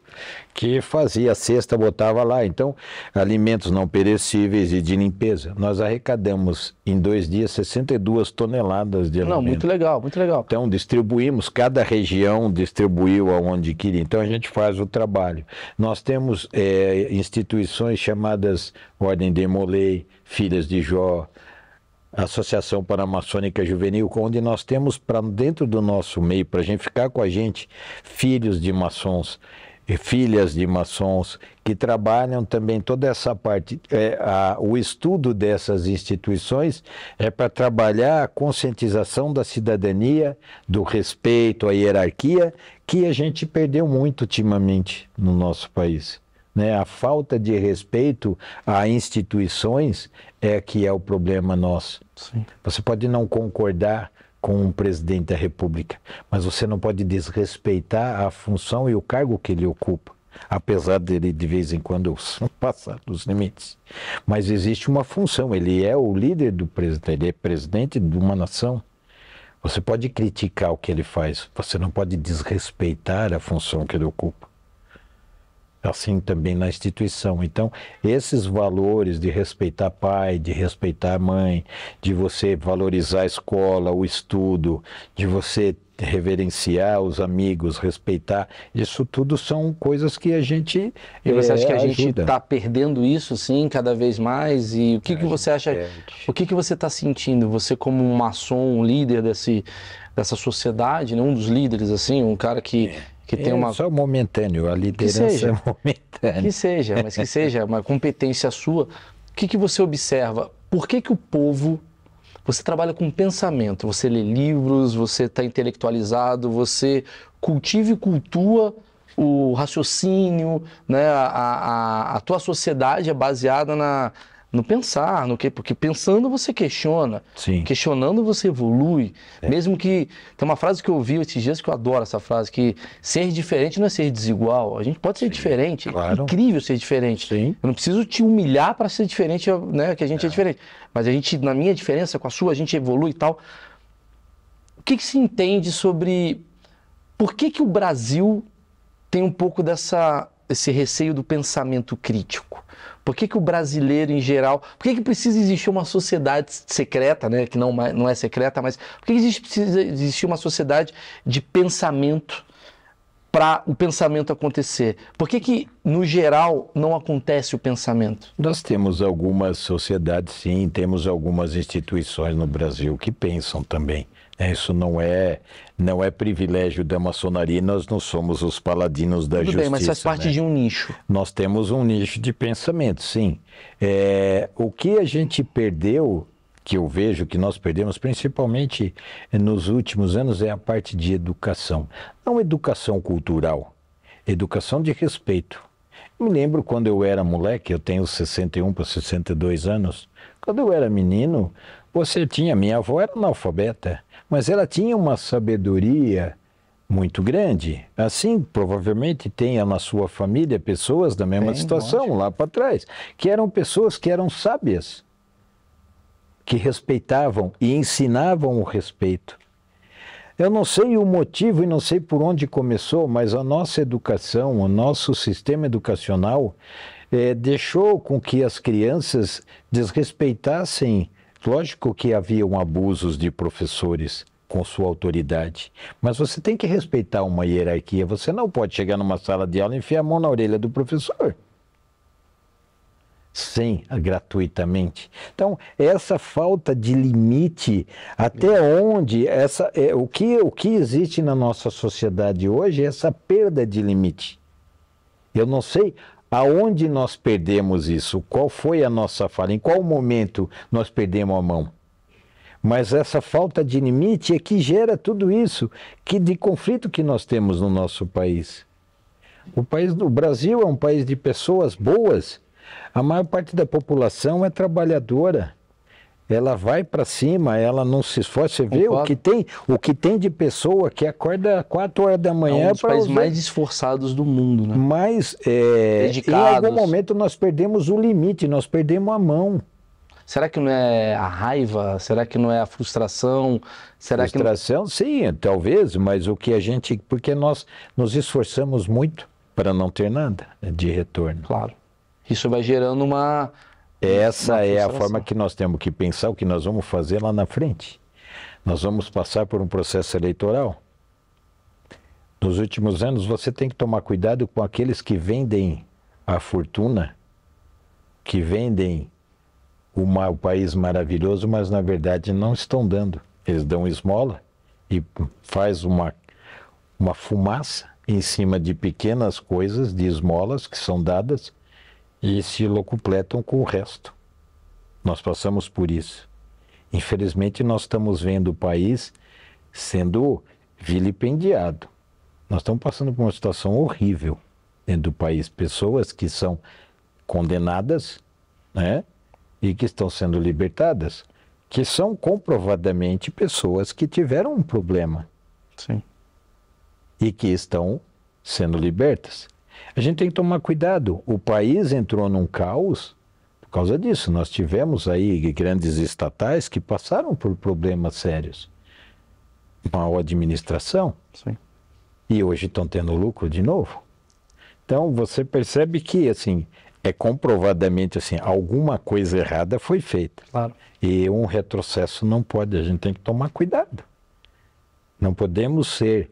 que fazia a cesta, botava lá. Então, alimentos não perecíveis e de limpeza. Nós arrecadamos em dois dias 62 toneladas de alimentos. Não, muito legal, muito legal. Então, distribuímos, cada região distribuiu aonde queria. Então, a gente faz o trabalho. Nós temos é, instituições chamadas Ordem de Molei, Filhas de Jó, Associação Paramaçônica Juvenil, onde nós temos para dentro do nosso meio, para a gente ficar com a gente, filhos de maçons, filhas de maçons, que trabalham também toda essa parte. É, a, o estudo dessas instituições é para trabalhar a conscientização da cidadania, do respeito à hierarquia, que a gente perdeu muito ultimamente no nosso país. Né? A falta de respeito a instituições é que é o problema nosso. Sim. Você pode não concordar com o presidente da República, mas você não pode desrespeitar a função e o cargo que ele ocupa, apesar dele de vez em quando passar dos limites. Mas existe uma função, ele é o líder do presidente, ele é presidente de uma nação. Você pode criticar o que ele faz, você não pode desrespeitar a função que ele ocupa assim também na instituição. Então, esses valores de respeitar pai, de respeitar mãe, de você valorizar a escola, o estudo, de você reverenciar os amigos, respeitar, isso tudo são coisas que a gente E você é, acha que a é, ajuda. gente está perdendo isso, sim, cada vez mais? E o que, é, que
você acha? Perde. É, o que, que você está sentindo? Você como um maçom, um líder desse, dessa sociedade, né? um dos líderes, assim, um cara que é que tem é, uma só momentâneo, a liderança seja, é momentânea. Que seja, mas que seja uma competência sua. O que, que você observa? Por que, que o povo você trabalha com pensamento, você lê livros, você está intelectualizado, você cultiva e cultua o raciocínio, né? a, a, a tua sociedade é baseada na, no pensar, no que, porque pensando você questiona, Sim. questionando você evolui. É. Mesmo que tem uma frase que eu ouvi esses dias que eu adoro essa frase que ser diferente não é ser desigual. A gente pode ser Sim, diferente, é claro. é incrível ser diferente. Sim. Eu não preciso te humilhar para ser diferente, né? Que a gente é. é. diferente. Mas a gente, na minha diferença com a sua, a gente evolui e tal. O que, que se entende sobre por que, que o Brasil tem um pouco dessa esse receio do pensamento crítico? Por que, que o brasileiro em geral. Por que, que precisa existir uma sociedade secreta, né? Que não, não é secreta, mas por que, que existe, precisa existir uma sociedade de pensamento para o pensamento acontecer? Por que, que, no geral, não acontece o pensamento?
Nós temos algumas sociedades, sim, temos algumas instituições no Brasil que pensam também. É, isso não é, não é privilégio da maçonaria, nós não somos os paladinos da Tudo justiça. Bem, mas faz parte né? de um nicho. Nós temos um nicho de pensamento, sim. É, o que a gente perdeu, que eu vejo que nós perdemos, principalmente nos últimos anos, é a parte de educação. Não educação cultural, educação de respeito. Me lembro quando eu era moleque, eu tenho 61 para 62 anos, quando eu era menino, você tinha, minha avó era analfabeta mas ela tinha uma sabedoria muito grande. Assim, provavelmente tenha na sua família pessoas da mesma Tem, situação lógico. lá para trás, que eram pessoas que eram sábias, que respeitavam e ensinavam o respeito. Eu não sei o motivo e não sei por onde começou, mas a nossa educação, o nosso sistema educacional é, deixou com que as crianças desrespeitassem Lógico que haviam abusos de professores com sua autoridade, mas você tem que respeitar uma hierarquia. Você não pode chegar numa sala de aula e enfiar a mão na orelha do professor. Sim, gratuitamente. Então, essa falta de limite, até onde essa é, o que o que existe na nossa sociedade hoje é essa perda de limite. Eu não sei Aonde nós perdemos isso? Qual foi a nossa falha? Em qual momento nós perdemos a mão? Mas essa falta de limite é que gera tudo isso, que de conflito que nós temos no nosso país. O país do Brasil é um país de pessoas boas. A maior parte da população é trabalhadora ela vai para cima, ela não se esforça. Você Concordo. vê o que, tem, o que tem de pessoa que acorda 4 horas da manhã. É um dos países mais esforçados do mundo, né? Mas é, e em algum momento nós perdemos o limite, nós perdemos a mão. Será que não é a raiva? Será que não é a frustração? Será frustração, que sim, talvez, mas o que a gente. Porque nós nos esforçamos muito para não ter nada de retorno. Claro. Isso vai gerando uma essa é a forma que nós temos que pensar o que nós vamos fazer lá na frente. Nós vamos passar por um processo eleitoral. Nos últimos anos, você tem que tomar cuidado com aqueles que vendem a fortuna, que vendem uma, o país maravilhoso, mas na verdade não estão dando. Eles dão esmola e faz uma, uma fumaça em cima de pequenas coisas, de esmolas que são dadas e se locupletam com o resto. Nós passamos por isso. Infelizmente, nós estamos vendo o país sendo vilipendiado. Nós estamos passando por uma situação horrível dentro do país. Pessoas que são condenadas né, e que estão sendo libertadas, que são comprovadamente pessoas que tiveram um problema. Sim. E que estão sendo libertas. A gente tem que tomar cuidado. O país entrou num caos por causa disso. Nós tivemos aí grandes estatais que passaram por problemas sérios. Mal administração. Sim. E hoje estão tendo lucro de novo. Então você percebe que assim é comprovadamente assim alguma coisa errada foi feita. Claro. E um retrocesso não pode. A gente tem que tomar cuidado. Não podemos ser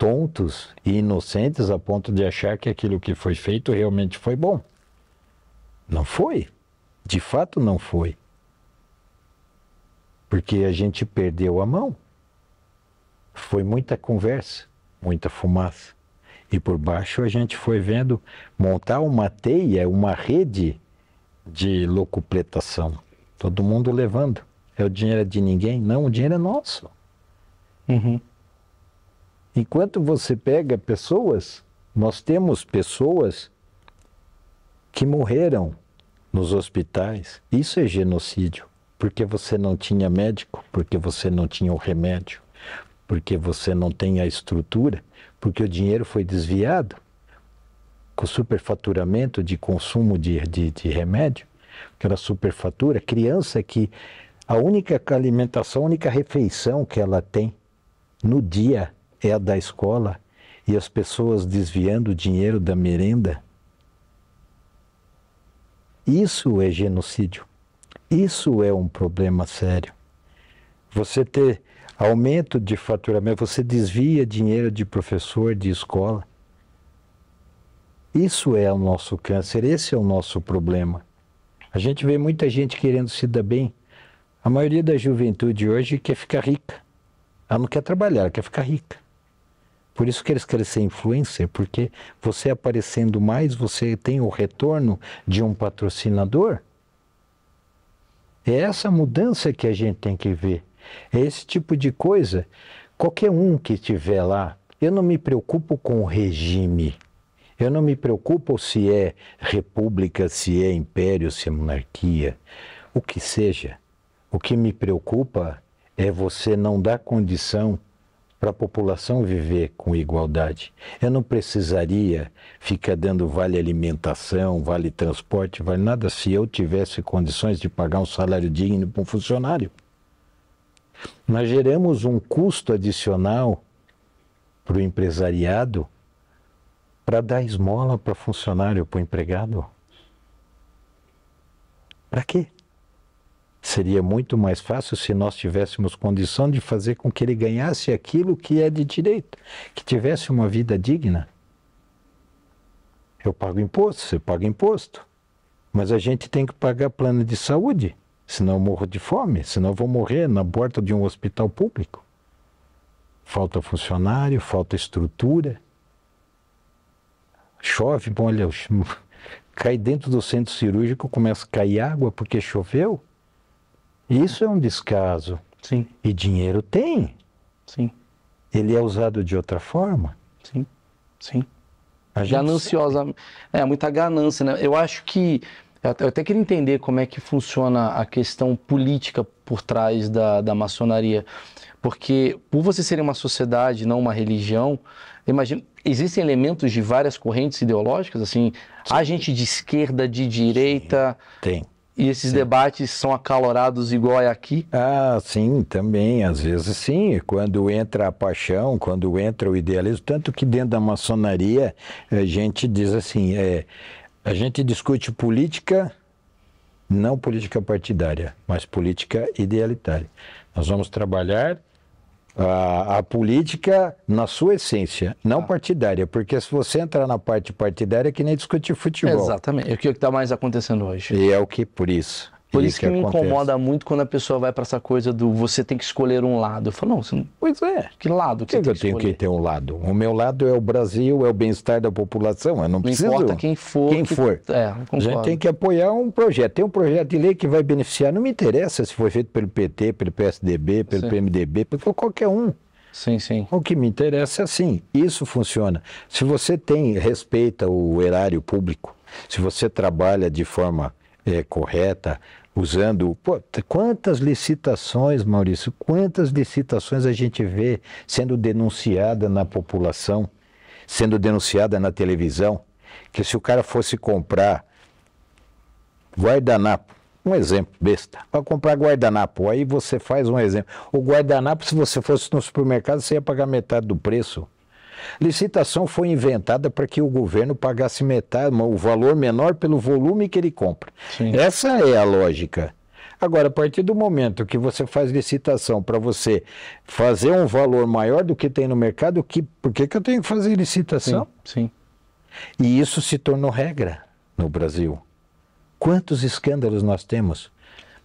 tontos e inocentes a ponto de achar que aquilo que foi feito realmente foi bom. Não foi. De fato, não foi. Porque a gente perdeu a mão. Foi muita conversa, muita fumaça. E por baixo a gente foi vendo montar uma teia, uma rede de locupletação. Todo mundo levando. É o dinheiro de ninguém? Não, o dinheiro é nosso. Uhum. Enquanto você pega pessoas, nós temos pessoas que morreram nos hospitais. Isso é genocídio, porque você não tinha médico, porque você não tinha o remédio, porque você não tem a estrutura, porque o dinheiro foi desviado com superfaturamento de consumo de, de, de remédio, aquela superfatura. Criança que a única alimentação, a única refeição que ela tem no dia é a da escola e as pessoas desviando o dinheiro da merenda. Isso é genocídio. Isso é um problema sério. Você ter aumento de faturamento, você desvia dinheiro de professor, de escola. Isso é o nosso câncer, esse é o nosso problema. A gente vê muita gente querendo se dar bem. A maioria da juventude hoje quer ficar rica. Ela não quer trabalhar, ela quer ficar rica. Por isso que eles querem ser influencer, porque você aparecendo mais, você tem o retorno de um patrocinador. É essa mudança que a gente tem que ver. É esse tipo de coisa. Qualquer um que estiver lá, eu não me preocupo com o regime. Eu não me preocupo se é república, se é império, se é monarquia, o que seja. O que me preocupa é você não dar condição para a população viver com igualdade. Eu não precisaria ficar dando vale alimentação, vale transporte, vale nada se eu tivesse condições de pagar um salário digno para um funcionário. Nós geramos um custo adicional para o empresariado para dar esmola para funcionário, para o empregado. Para quê? Seria muito mais fácil se nós tivéssemos condição de fazer com que ele ganhasse aquilo que é de direito, que tivesse uma vida digna. Eu pago imposto, você paga imposto. Mas a gente tem que pagar plano de saúde, senão eu morro de fome, senão eu vou morrer na porta de um hospital público. Falta funcionário, falta estrutura. Chove, bom olha, cai dentro do centro cirúrgico, começa a cair água porque choveu. Isso é um descaso. Sim. E dinheiro tem. Sim. Ele é usado de outra forma. Sim. Sim. Gananciosa.
É, muita ganância, né? Eu acho que. Eu até queria entender como é que funciona a questão política por trás da, da maçonaria. Porque, por você ser uma sociedade, não uma religião, imagino, existem elementos de várias correntes ideológicas,
assim, Sim. há gente de esquerda, de direita. Sim, tem. E esses sim. debates são acalorados igual é aqui? Ah, sim, também, às vezes sim. Quando entra a paixão, quando entra o idealismo, tanto que dentro da maçonaria a gente diz assim, é, a gente discute política, não política partidária, mas política idealitária. Nós vamos trabalhar a, a, política na sua essência, não ah. partidária, porque se você entrar na parte partidária é que nem discutir futebol.
Exatamente, é o que está mais acontecendo hoje. E é o que por isso.
Por isso que, que me acontece. incomoda
muito quando a pessoa vai para essa coisa do você tem que escolher um lado. Eu falo, não, você não...
pois é, que lado que, que, que eu tenho escolher? que ter um lado? O meu lado é o Brasil, é o bem-estar da população. Eu não, preciso... importa quem for. Quem for. É, a gente tem que apoiar um projeto. Tem um projeto de lei que vai beneficiar. Não me interessa se foi feito pelo PT, pelo PSDB, pelo Sim. PMDB, pelo qualquer um. Sim, sim. O que me interessa é assim, isso funciona. Se você tem, respeita o erário público, se você trabalha de forma é, correta, usando. Pô, quantas licitações, Maurício, quantas licitações a gente vê sendo denunciada na população, sendo denunciada na televisão, que se o cara fosse comprar guardanapo, um exemplo besta, para comprar guardanapo, aí você faz um exemplo. O guardanapo, se você fosse no supermercado, você ia pagar metade do preço. Licitação foi inventada para que o governo pagasse metade, o valor menor pelo volume que ele compra. Sim. Essa é a lógica. Agora, a partir do momento que você faz licitação para você fazer um valor maior do que tem no mercado, que, por que, que eu tenho que fazer licitação? Sim, sim. E isso se tornou regra no Brasil. Quantos escândalos nós temos?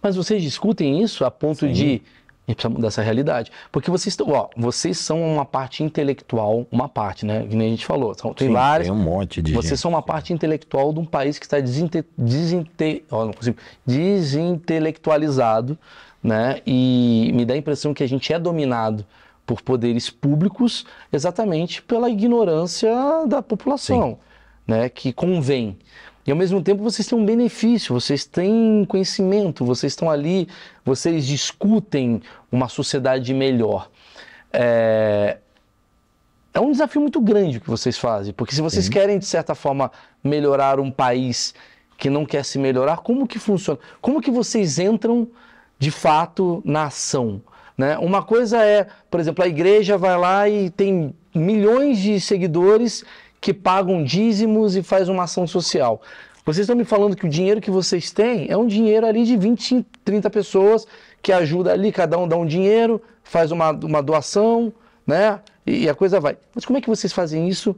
Mas
vocês discutem isso a ponto sim. de a gente precisa mudar essa realidade. Porque vocês, ó, vocês são uma parte intelectual, uma parte, né? Que nem a gente falou. São, tem Sim, várias. Tem um monte de. Vocês gente. são uma parte intelectual de um país que está desinte, desinte, ó, não consigo, desintelectualizado, né? E me dá a impressão que a gente é dominado por poderes públicos exatamente pela ignorância da população, Sim. né? Que convém. E ao mesmo tempo vocês têm um benefício, vocês têm conhecimento, vocês estão ali, vocês discutem uma sociedade melhor. É, é um desafio muito grande o que vocês fazem, porque se vocês Sim. querem, de certa forma, melhorar um país que não quer se melhorar, como que funciona? Como que vocês entram de fato na ação? Né? Uma coisa é, por exemplo, a igreja vai lá e tem milhões de seguidores que pagam dízimos e faz uma ação social. Vocês estão me falando que o dinheiro que vocês têm é um dinheiro ali de 20, 30 pessoas que ajuda ali, cada um dá um dinheiro, faz uma, uma doação, né? E, a coisa vai. Mas como é que vocês fazem isso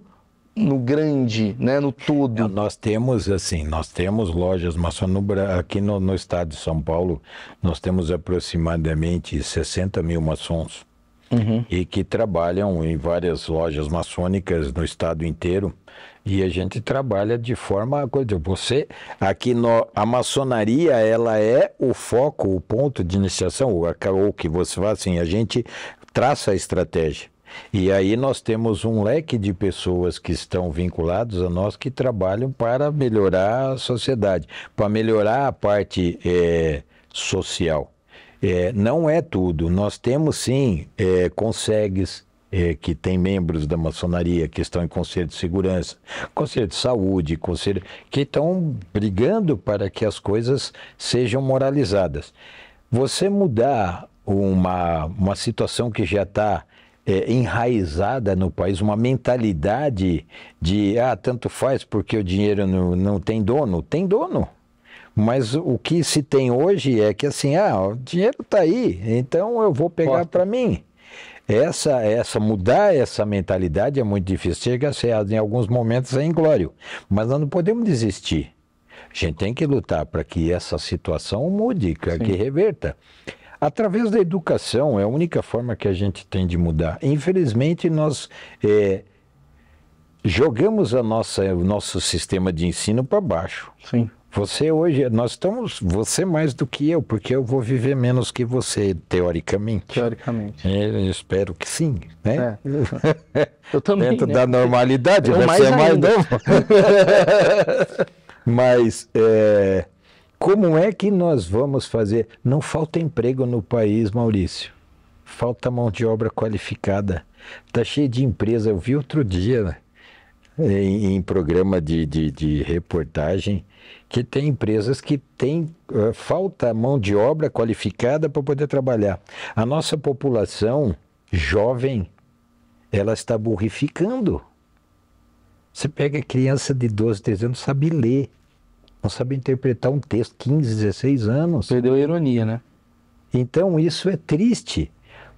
no grande, né? No todo? É, nós temos, assim, nós temos lojas maçonobras. Aqui no, no estado de São Paulo, nós temos aproximadamente 60 mil maçons uhum. e que trabalham em várias lojas maçônicas no estado inteiro. E a gente trabalha de forma Você aqui no, a maçonaria ela é o foco, o ponto de iniciação, ou, o que você faz assim, a gente traça a estratégia. E aí nós temos um leque de pessoas que estão vinculados a nós que trabalham para melhorar a sociedade, para melhorar a parte é, social. É, não é tudo. Nós temos sim é, consegues é, que tem membros da maçonaria que estão em conselho de segurança, conselho de saúde, conselho que estão brigando para que as coisas sejam moralizadas. Você mudar uma, uma situação que já está é, enraizada no país, uma mentalidade de ah, tanto faz porque o dinheiro não, não tem dono, tem dono. Mas o que se tem hoje é que assim, ah, o dinheiro está aí, então eu vou pegar para mim. Essa, essa mudar essa mentalidade é muito difícil. Chega a ser em alguns momentos é inglório, mas nós não podemos desistir. A gente tem que lutar para que essa situação mude, que reverta. Através da educação é a única forma que a gente tem de mudar. Infelizmente nós é, jogamos a nossa, o nosso sistema de ensino para baixo. Sim. Você hoje, nós estamos, você mais do que eu, porque eu vou viver menos que você, teoricamente. Teoricamente. É, eu espero que sim, né? É. Eu também. Dentro né? da normalidade, eu você mais é mais novo. Mas, é, como é que nós vamos fazer? Não falta emprego no país, Maurício. Falta mão de obra qualificada. Tá cheio de empresa. Eu vi outro dia né? em, em programa de, de, de reportagem que tem empresas que têm eh, falta mão de obra qualificada para poder trabalhar. A nossa população jovem, ela está burrificando. Você pega criança de 12, 13 anos, sabe ler, não sabe interpretar um texto, 15, 16 anos. Perdeu a ironia, né? Então isso é triste,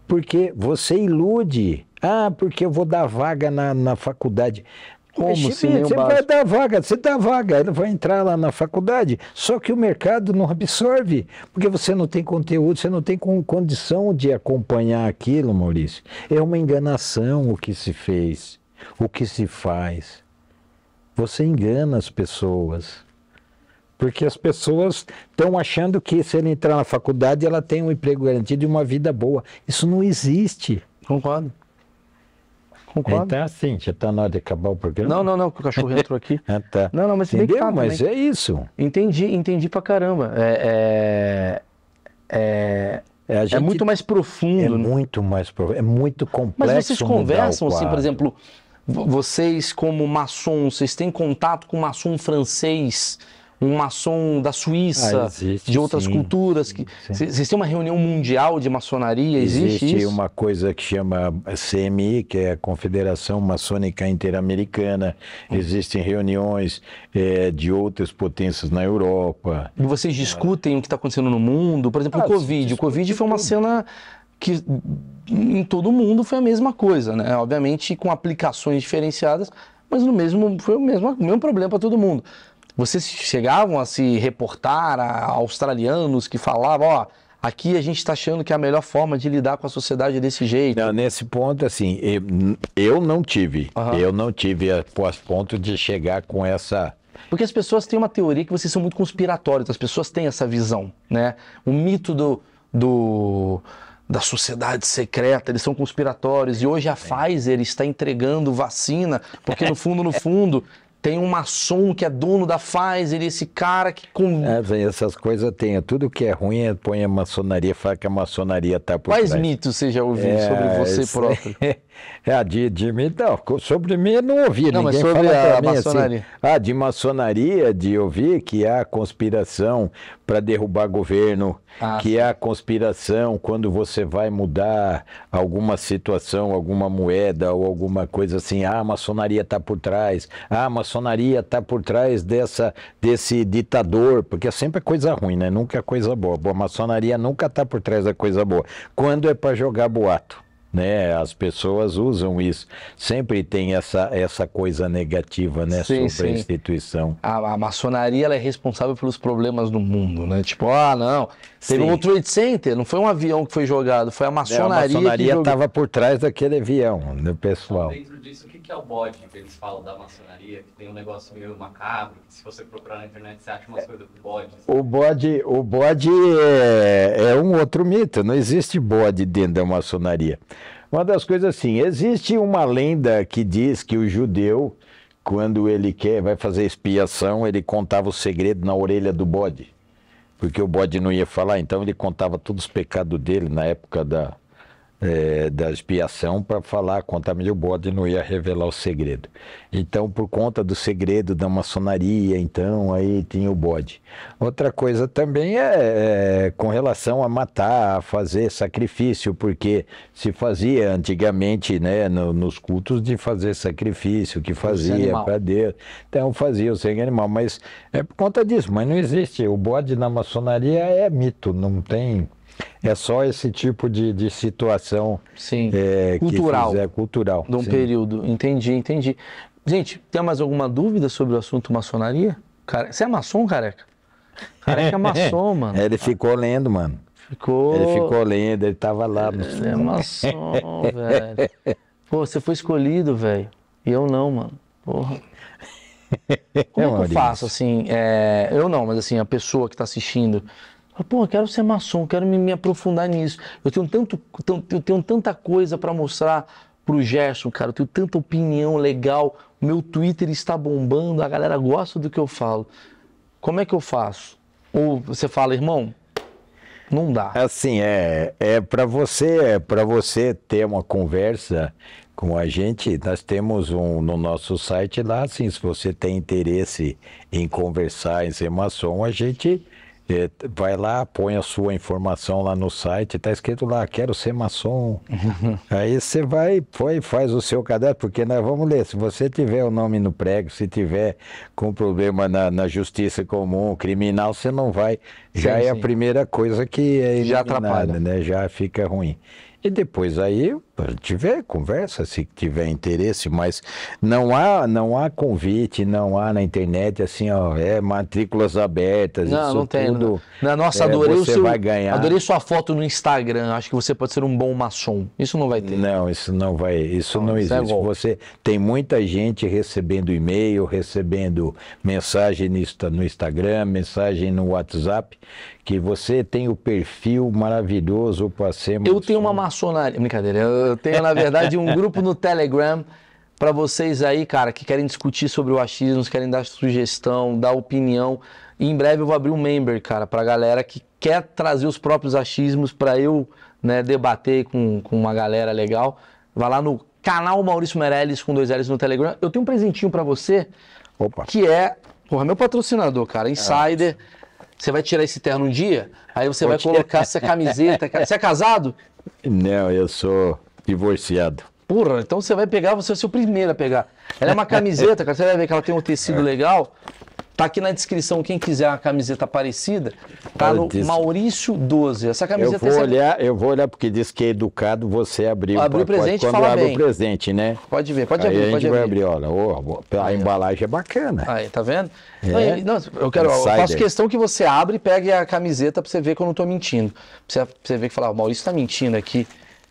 porque você ilude. Ah, porque eu vou dar vaga na, na faculdade como se Você básico. vai dar vaga, você dá vaga, ela vai entrar lá na faculdade, só que o mercado não absorve, porque você não tem conteúdo, você não tem condição de acompanhar aquilo, Maurício. É uma enganação o que se fez, o que se faz. Você engana as pessoas. Porque as pessoas estão achando que se ela entrar na faculdade, ela tem um emprego garantido e uma vida boa. Isso não existe. Concordo. Concorda? Então, é assim, já está na hora de acabar o programa. Não, não, não, o cachorro entrou aqui. ah, tá. Não, não, mas se bem Entendeu? que tá, Mas também. Né? é isso.
Entendi, entendi pra caramba. É, é,
é, é, é gente, é, muito mais profundo. É né? muito mais profundo, é muito complexo. Mas vocês conversam, assim, por
exemplo, vocês como maçons, vocês têm contato com maçom francês um maçom da Suíça, ah, existe, de outras sim, culturas. Vocês têm uma reunião mundial de maçonaria? Existe, existe
uma coisa que chama CMI, que é a Confederação Maçônica Interamericana. Hum. Existem reuniões é, de outras potências na Europa. E vocês discutem ah. o que está acontecendo no mundo? Por exemplo, ah, o Covid. O
Covid foi uma tudo. cena que em todo mundo foi a mesma coisa, né? Obviamente com aplicações diferenciadas, mas no mesmo foi o mesmo, o mesmo problema para todo mundo. Vocês chegavam a se reportar a australianos que falavam, ó,
aqui a gente está achando que é a melhor forma de lidar com a sociedade é desse jeito. Não, nesse ponto, assim, eu não tive. Uhum. Eu não tive a ponto de chegar com essa.
Porque as pessoas têm uma teoria que vocês são muito conspiratórios, as pessoas têm essa visão, né? O mito do. do da sociedade secreta, eles são conspiratórios e hoje a Pfizer está entregando vacina, porque no fundo, no fundo, tem um maçom que é
dono da Pfizer esse cara que com é, essas coisas tem, tudo que é ruim põe a maçonaria, fala que a maçonaria tá por Quais trás. mitos você já ouviu é, sobre você esse... próprio? É, de, de mim, não, sobre mim eu não ouvi, não, ninguém mas sobre fala a, mim assim. maçonaria. assim. Ah, de maçonaria, de ouvir que há conspiração para derrubar governo, ah, que sim. há conspiração quando você vai mudar alguma situação, alguma moeda ou alguma coisa assim, ah, a maçonaria está por trás, ah, a maçonaria está por trás dessa, desse ditador, porque é sempre é coisa ruim, né? Nunca é coisa boa. A maçonaria nunca está por trás da coisa boa. Quando é para jogar boato né? As pessoas usam isso. Sempre tem essa, essa coisa negativa, né? Sim, sobre sim. a instituição.
A, a maçonaria é responsável pelos problemas do mundo, né? Tipo, ah, não. Teve sim. um Trade Center, não foi um avião que foi jogado, foi a maçonaria. É, a maçonaria estava
por trás daquele avião, do né, pessoal.
dentro disso, o que que é o bode que eles falam da maçonaria, que tem um negócio meio macabro, que se você procurar na internet você acha umas é. coisas do bode? Assim.
O bode, o bode é, é um outro mito, não existe bode dentro da maçonaria. Uma das coisas assim, existe uma lenda que diz que o judeu, quando ele quer, vai fazer expiação, ele contava o segredo na orelha do bode. Porque o bode não ia falar, então ele contava todos os pecados dele na época da, é, da expiação para falar quanto a o bode não ia revelar o segredo. Então, por conta do segredo da maçonaria, então aí tinha o bode. Outra coisa também é, é com relação a matar, a fazer sacrifício, porque se fazia antigamente, né, no, nos cultos de fazer sacrifício, que fazia para Deus. Então fazia o sangue animal, mas é por conta disso, mas não existe. O bode na maçonaria é mito, não tem é só esse tipo de, de situação sim. É, cultural. É
cultural. De um sim. período. Entendi, entendi. Gente, tem mais alguma dúvida sobre o assunto maçonaria? Cara, você é maçom, careca? Careca é maçom, mano. É,
ele ficou lendo, mano. Ficou. Ele ficou lendo, ele tava lá. No... Ele é maçom, velho.
Pô, você foi escolhido, velho. E eu não, mano. Porra. Como é, que eu faço, assim? É... Eu não, mas assim, a pessoa que tá assistindo Pô, eu quero ser maçom, quero me, me, aprofundar nisso. Eu tenho, tanto, eu tenho tanta coisa para mostrar para o Gerson, cara. Eu tenho tanta opinião legal. Meu Twitter está bombando, a galera gosta do que eu falo. Como é que eu faço? Ou você fala, irmão,
não dá. É assim, é, é para você, é para você ter uma conversa com a gente, nós temos um no nosso site lá, assim, se você tem interesse em conversar, em ser maçom, a gente é, vai lá, põe a sua informação lá no site, está escrito lá, quero ser maçom. Aí você vai, foi, faz o seu cadastro, porque nós vamos ler, se você tiver o nome no prego, se tiver com problema na, na justiça comum, criminal, você não vai. Já é sim, é sim. a primeira coisa que é eliminada, Já atrapalha. né? Já fica ruim. E depois aí Tiver conversa se tiver interesse, mas não há, não há convite, não há na internet assim, ó, é matrículas abertas, não, isso não tem, Não. Nossa, é, adorei é, você seu, vai ganhar. Adorei sua foto no Instagram, acho que você pode ser um bom maçom. Isso não vai ter. Não, isso não vai, isso não, não isso é existe. É você tem muita gente recebendo e-mail, recebendo mensagem no Instagram, mensagem no WhatsApp, que você tem o perfil maravilhoso para ser maçom. Eu tenho uma maçonaria, brincadeira, eu eu tenho, na verdade, um grupo
no Telegram para vocês aí, cara, que querem discutir sobre o achismo, querem dar sugestão, dar opinião. E em breve eu vou abrir um member, cara, pra galera que quer trazer os próprios achismos para eu né, debater com, com uma galera legal. Vai lá no canal Maurício Meirelles com dois L's no Telegram. Eu tenho um presentinho para você, Opa. que é, porra, meu patrocinador, cara, é. Insider. É. Você vai tirar esse terno um dia, aí você vai tirar. colocar essa camiseta. Você é casado?
Não, eu sou Divorciado. Porra,
então você vai pegar, você vai ser o primeiro a pegar. Ela é uma camiseta, cara. Você vai ver que ela tem um tecido legal. Tá aqui na descrição, quem quiser uma camiseta parecida, tá no Maurício 12. Essa camiseta eu vou essa... olhar,
eu vou olhar porque diz que é educado você abrir Abre o presente Quando fala abre bem. o presente, né? Pode ver, pode aí abrir, a gente pode vai abrir. abrir olha, oh, a é. embalagem é bacana. Aí, tá vendo?
É. Não, eu quero, eu faço questão que você abra e pegue a camiseta para você ver que eu não tô mentindo. Pra você, pra você ver que falar, o Maurício tá mentindo aqui.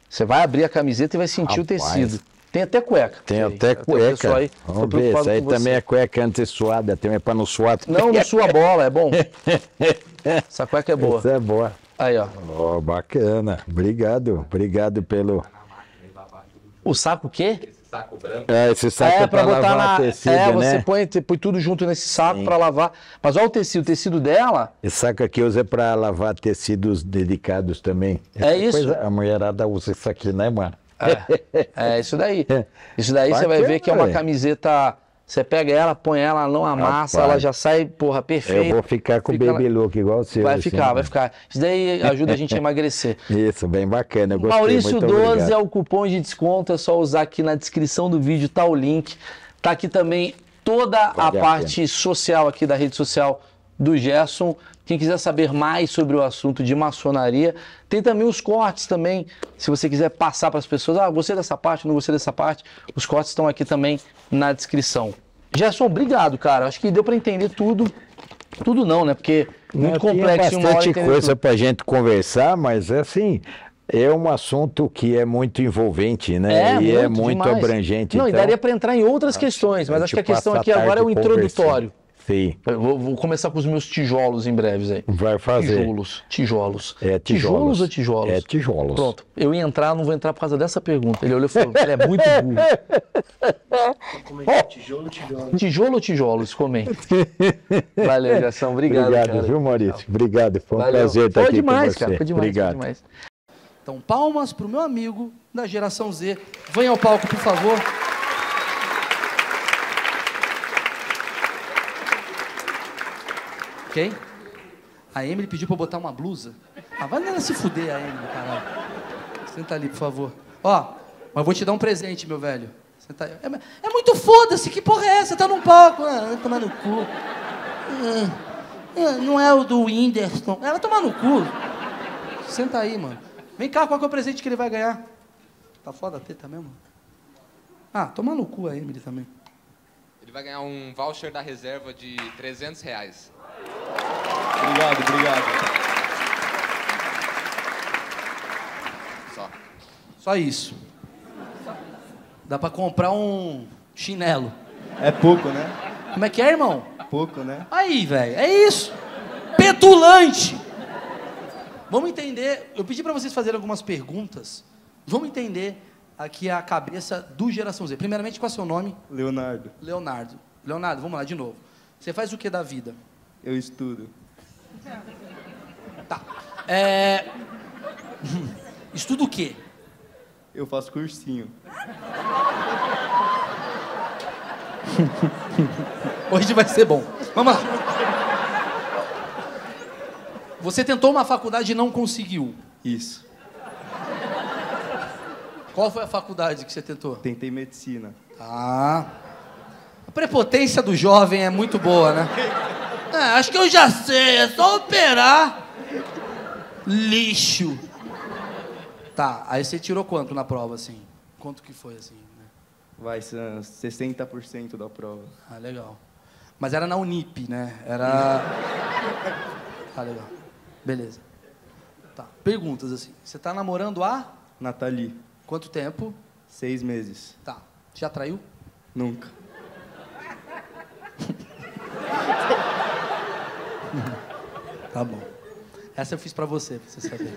Você vai abrir a camiseta e vai sentir Rapaz. o tecido. Tem até cueca.
Tem até cueca. Aí, Vamos ver, isso aí também é cueca antissuada, Tem é para não suar. Não, não sua
bola, é bom. Essa cueca é boa. Essa é
boa. Aí, ó. Oh, bacana. Obrigado. Obrigado pelo. O saco o quê? saco branco. É, esse saco é, é para botar na. Tecido, é, você né? põe, põe tudo junto nesse saco para lavar. Mas olha o tecido, o tecido dela. Esse saco aqui usa é para lavar tecidos dedicados também. Essa é, é isso. Coisa, a mulherada usa isso aqui, né, mano?
É, é isso daí.
Isso daí Bacana, você vai ver que é uma
camiseta você pega ela, põe ela, não amassa, Rapaz, ela já sai, porra, perfeita. Eu vou ficar
com o fica, baby look igual o seu. Vai assim, ficar, né? vai
ficar. Isso daí ajuda a gente a
emagrecer. Isso, bem bacana. Eu gostei, Maurício 12 obrigado. é o
cupom de desconto, é só usar aqui na descrição do vídeo, tá o link. Tá aqui também toda a parte social aqui da rede social do Gerson. Quem quiser saber mais sobre o assunto de maçonaria, tem também os cortes também. Se você quiser passar para as pessoas, ah, gostei dessa parte, não gostei dessa parte, os cortes estão aqui também na descrição. Gerson, obrigado, cara. Acho que deu para entender tudo. Tudo não, né? Porque é muito não, complexo. Tem bastante coisa
para gente conversar, mas é assim, é um assunto que é muito envolvente, né? É, e é muito, é muito demais. abrangente. Não, então... e daria para
entrar em outras questões, mas acho que a questão aqui agora é o introdutório. Vou, vou, começar com os meus tijolos em breves aí. Vai fazer. Tijolos, tijolos. É tijolos. Tijolos ou tijolos? É tijolos. Pronto. Eu ia entrar, não vou entrar por causa dessa pergunta. Ele olhou e falou, ele é muito burro.
É é? Tijolo ou tijolos?
Tijolo ou tijolos, comenta.
Valeu, Jação. Obrigado, Obrigado, cara. viu, Maurício? Obrigado. Foi um Valeu. prazer estar foi aqui demais, com você. Cara, foi demais, Obrigado. Foi
demais. Então, palmas para o meu amigo da geração Z. Venha ao palco, por favor. ok? A Emily pediu pra eu botar uma blusa. Ah, vai nela se fuder, a Emily, caralho. Senta ali, por favor. Ó, mas vou te dar um presente, meu velho. Senta aí. É, é muito foda-se, que porra é essa? Tá num palco. Ah, tomar no cu. Ah, ah, não é o do Whindersson. Ela tomar no cu. Senta aí, mano. Vem cá, qual é o presente que ele vai ganhar? Tá foda a teta mesmo? Ah, tomar no cu a Emily também. Ele vai ganhar um voucher da reserva de 300 reais. Obrigado, obrigado. Só. Só isso. Dá pra comprar um chinelo. É pouco, né? Como é que é, irmão? Pouco, né? Aí, velho, é isso. Petulante. Vamos entender. Eu pedi para vocês fazerem algumas perguntas. Vamos entender aqui a cabeça do Geração Z. Primeiramente, qual é o seu nome? Leonardo. Leonardo. Leonardo, vamos lá de novo. Você faz o que da vida? Eu estudo. Tá. É... Estuda o quê? Eu faço cursinho. Hoje vai ser bom. Vamos lá. Você tentou uma faculdade e não conseguiu. Isso. Qual foi a faculdade que você tentou? Tentei medicina. Ah. A prepotência do jovem é muito boa, né? É, acho que eu já sei, é só operar. Lixo. Tá, aí você tirou quanto na prova, assim? Quanto que foi, assim? Né? Vai, 60% da prova. Ah, legal. Mas era na Unip, né? Era. Tá, legal. Beleza. Tá, perguntas, assim. Você tá namorando a? Nathalie. Quanto tempo? Seis meses. Tá. Já traiu? Nunca. tá bom. Essa eu fiz pra você, pra você saber.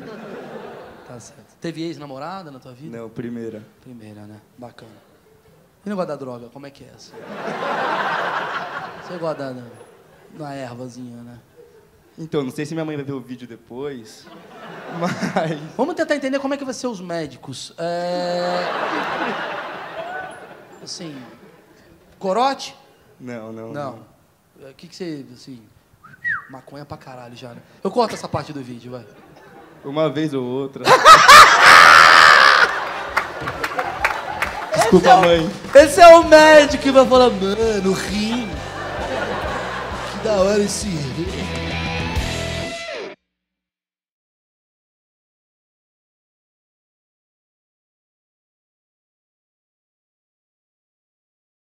Tá certo. Teve ex-namorada na tua vida? Não, primeira. Primeira, né? Bacana. E negócio da droga, como é que é essa? Você gosta da, da ervazinha, né? Então, não sei se minha mãe vai ver o vídeo depois, mas... Vamos tentar entender como é que vai ser os médicos. É... Assim, corote? Não, não. Não. O é, que que você, assim... Maconha pra caralho já, né? Eu corto essa parte do vídeo, vai. Uma vez ou outra. Desculpa, esse é o, mãe. Esse é o médico que vai falar, mano, rim. Que da hora esse rim.